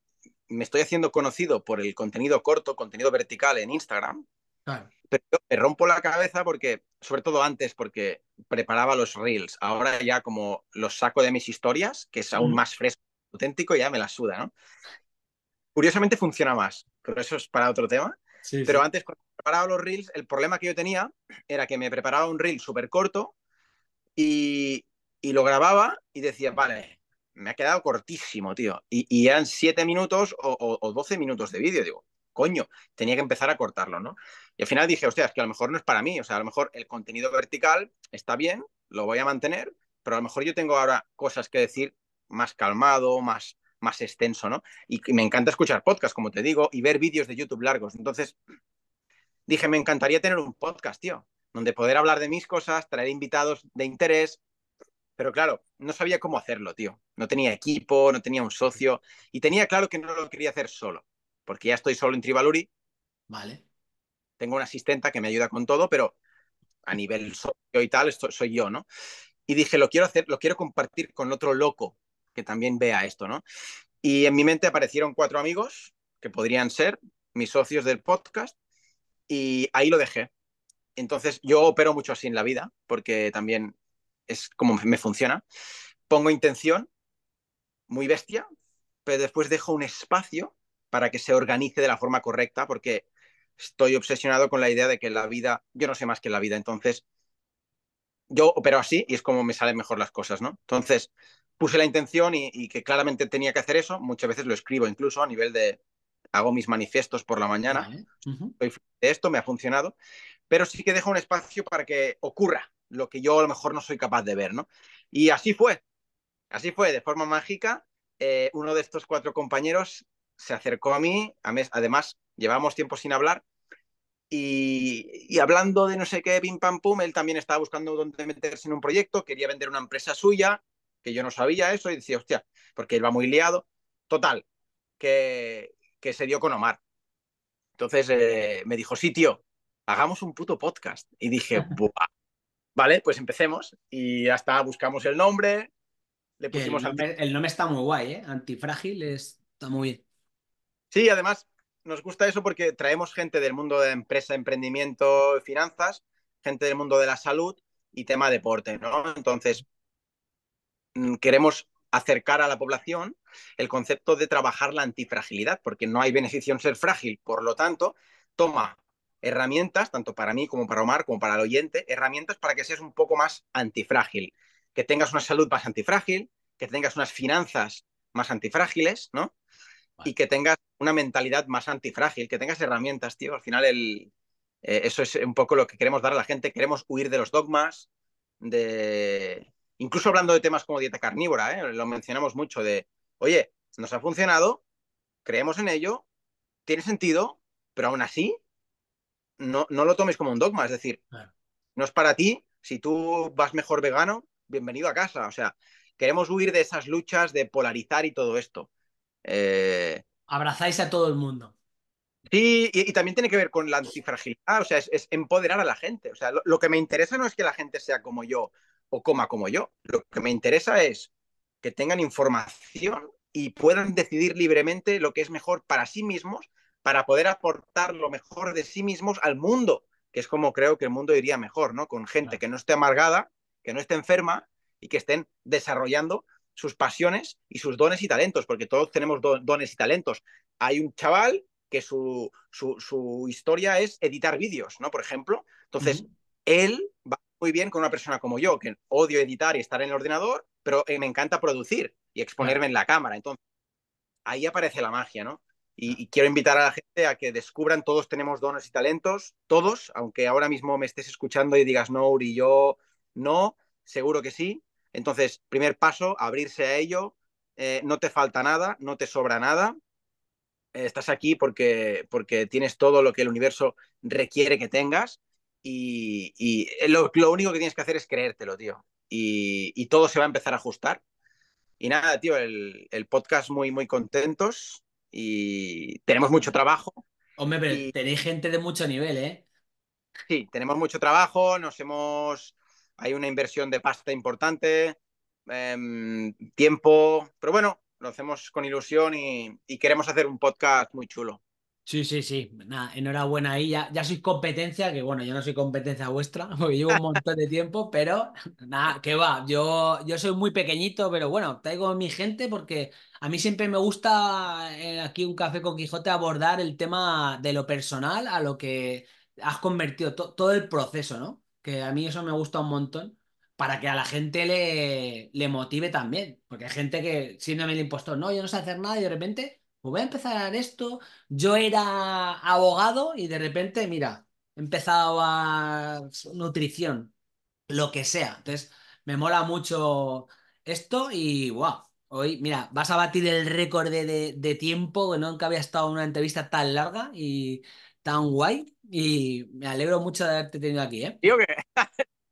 me estoy haciendo conocido por el contenido corto, contenido vertical en Instagram, pero me rompo la cabeza porque, sobre todo antes, porque preparaba los reels, ahora ya como los saco de mis historias, que es aún mm. más fresco, auténtico, ya me la suda, ¿no? Curiosamente funciona más, pero eso es para otro tema. pero antes, cuando preparaba los reels, el problema que yo tenía era que me preparaba un reel súper corto y lo grababa y decía, vale, me ha quedado cortísimo, tío. Y, eran siete minutos o, doce 12 minutos de vídeo, digo, coño, tenía que empezar a cortarlo, ¿no? Y al final dije, hostia, es que a lo mejor no es para mí, o sea, a lo mejor el contenido vertical está bien, lo voy a mantener, pero a lo mejor yo tengo ahora cosas que decir más calmado, más, más extenso, ¿no? Y, y me encanta escuchar podcasts, como te digo, y ver vídeos de YouTube largos. Entonces, dije, me encantaría tener un podcast, tío, donde poder hablar de mis cosas, traer invitados de interés, pero claro, no sabía cómo hacerlo, tío. No tenía equipo, no tenía un socio y tenía claro que no lo quería hacer solo, porque ya estoy solo en Tribaluri. Vale. Tengo una asistenta que me ayuda con todo, pero a nivel socio y tal, esto soy yo, ¿no? Y dije, lo quiero hacer, lo quiero compartir con otro loco que también vea esto, ¿no? Y en mi mente aparecieron cuatro amigos que podrían ser mis socios del podcast y ahí lo dejé. Entonces yo opero mucho así en la vida, porque también es como me funciona. Pongo intención, muy bestia, pero después dejo un espacio para que se organice de la forma correcta, porque estoy obsesionado con la idea de que la vida, yo no sé más que la vida, entonces yo opero así y es como me salen mejor las cosas, ¿no? Entonces puse la intención y, que claramente tenía que hacer eso, muchas veces lo escribo incluso a nivel de, hago mis manifiestos por la mañana, esto me ha funcionado, pero sí que dejo un espacio para que ocurra, lo que yo a lo mejor no soy capaz de ver, ¿no? Y así fue, así fue, de forma mágica, eh, uno de estos cuatro compañeros se acercó a mí, a además llevamos tiempo sin hablar, y, hablando de no sé qué, pim pam pum, él también estaba buscando dónde meterse en un proyecto, quería vender una empresa suya, que yo no sabía eso, y decía, hostia, porque él va muy liado. Total, que, que se dio con Omar. Entonces eh, me dijo, sí, tío, hagamos un puto podcast. Y dije, [laughs] Buah, Vale, pues empecemos. Y hasta buscamos el nombre, le pusimos... El nombre, el nombre está muy guay, ¿eh? Antifrágil está muy bien. Sí, además nos gusta eso porque traemos gente del mundo de empresa, emprendimiento, finanzas, gente del mundo de la salud y tema deporte, ¿no? Entonces, mm, queremos acercar a la población el concepto de trabajar la antifragilidad, porque no hay beneficio en ser frágil. Por lo tanto, toma herramientas, tanto para mí como para Omar, como para el oyente, herramientas para que seas un poco más antifrágil, que tengas una salud más antifrágil, que tengas unas finanzas más antifrágiles, ¿no? Y que tengas una mentalidad más antifrágil, que tengas herramientas, tío. Al final el, eh, eso es un poco lo que queremos dar a la gente. Queremos huir de los dogmas, de... Incluso hablando de temas como dieta carnívora, ¿eh? lo mencionamos mucho de, oye, nos ha funcionado, creemos en ello, tiene sentido, pero aún así no, lo tomes como un dogma, es decir, no es para ti, si tú vas mejor vegano, bienvenido a casa, o sea, queremos huir de esas luchas de polarizar y todo esto. Eh, Abrazáis a todo el mundo. Sí, y, también tiene que ver con la antifragilidad, o sea, es, empoderar a la gente. O sea, lo, que me interesa no es que la gente sea como yo o coma como yo, lo que me interesa es que tengan información y puedan decidir libremente lo que es mejor para sí mismos para poder aportar lo mejor de sí mismos al mundo, que es como creo que el mundo iría mejor, ¿no? Con gente que no esté amargada, que no esté enferma y que estén desarrollando sus pasiones y sus dones y talentos, porque todos tenemos dones y talentos. Hay un chaval que su, su, historia es editar vídeos, ¿no? Por ejemplo. Entonces, él va muy bien con una persona como yo, que odio editar y estar en el ordenador, pero eh, me encanta producir y exponerme en la cámara. Entonces, ahí aparece la magia, ¿no? Y, quiero invitar a la gente a que descubran, todos tenemos dones y talentos, todos, aunque ahora mismo me estés escuchando y digas, no, Uri, yo no, seguro que sí. Entonces, primer paso, abrirse a ello, eh, no te falta nada, no te sobra nada. Eh, estás aquí porque, porque tienes todo lo que el universo requiere que tengas y, y eh, lo, único que tienes que hacer es creértelo, tío. Y, y todo se va a empezar a ajustar. Y nada, tío, el, el podcast muy, muy contentos y tenemos mucho trabajo. Hombre, pero tenéis gente de mucho nivel, ¿eh? Sí, tenemos mucho trabajo, nos hemos... Hay una inversión de pasta importante, em, tiempo, pero bueno, lo hacemos con ilusión y queremos hacer un podcast muy chulo. Sí, sí, sí. Nada, enhorabuena ahí. Ya, ya sois competencia, que bueno, yo no soy competencia vuestra, [laughs] porque llevo un montón de tiempo, pero nada, que va. Yo, yo soy muy pequeñito, pero bueno, traigo mi gente porque a mí siempre me gusta eh, aquí un café con Quijote abordar el tema de lo personal a lo que has convertido, todo el proceso, ¿no? Que a mí eso me gusta un montón para que a la gente le, le motive también, porque hay gente que me el impostor, no, yo no sé hacer nada y de repente pues voy a empezar a esto, yo era abogado y de repente, mira, he empezado a nutrición, lo que sea. Entonces, me mola mucho esto y wow. Hoy, mira, vas a batir el récord de, tiempo, que nunca había estado en una entrevista tan larga y tan guay. Y me alegro mucho de haberte tenido aquí, ¿eh?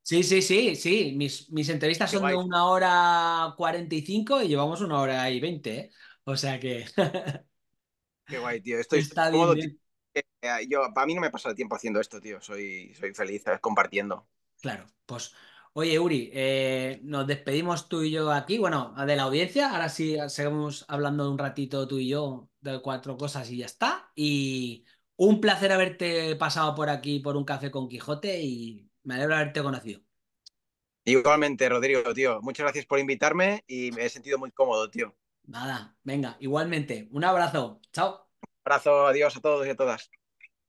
sí, sí, sí, sí. Mis, entrevistas son de una hora cuarenta y cinco y llevamos una hora y veinte, ¿eh? O sea que. [laughs] Qué guay, tío. Estoy eh, eh, Yo, para mí no me pasa el tiempo haciendo esto, tío. Soy, soy feliz eh, compartiendo. Claro, pues. Oye, Uri, nos despedimos tú y yo aquí, bueno, de la audiencia. Ahora sí, ah, seguimos hablando un ratito tú y yo de cuatro cosas y ya está. Y un placer haberte pasado por aquí por un café con Quijote y me alegro de haberte conocido. Igualmente, Rodrigo, tío. Muchas gracias por invitarme y me he sentido muy cómodo, tío. Nada, venga, igualmente. Un abrazo. Chao. Un abrazo, adiós a todos y a todas.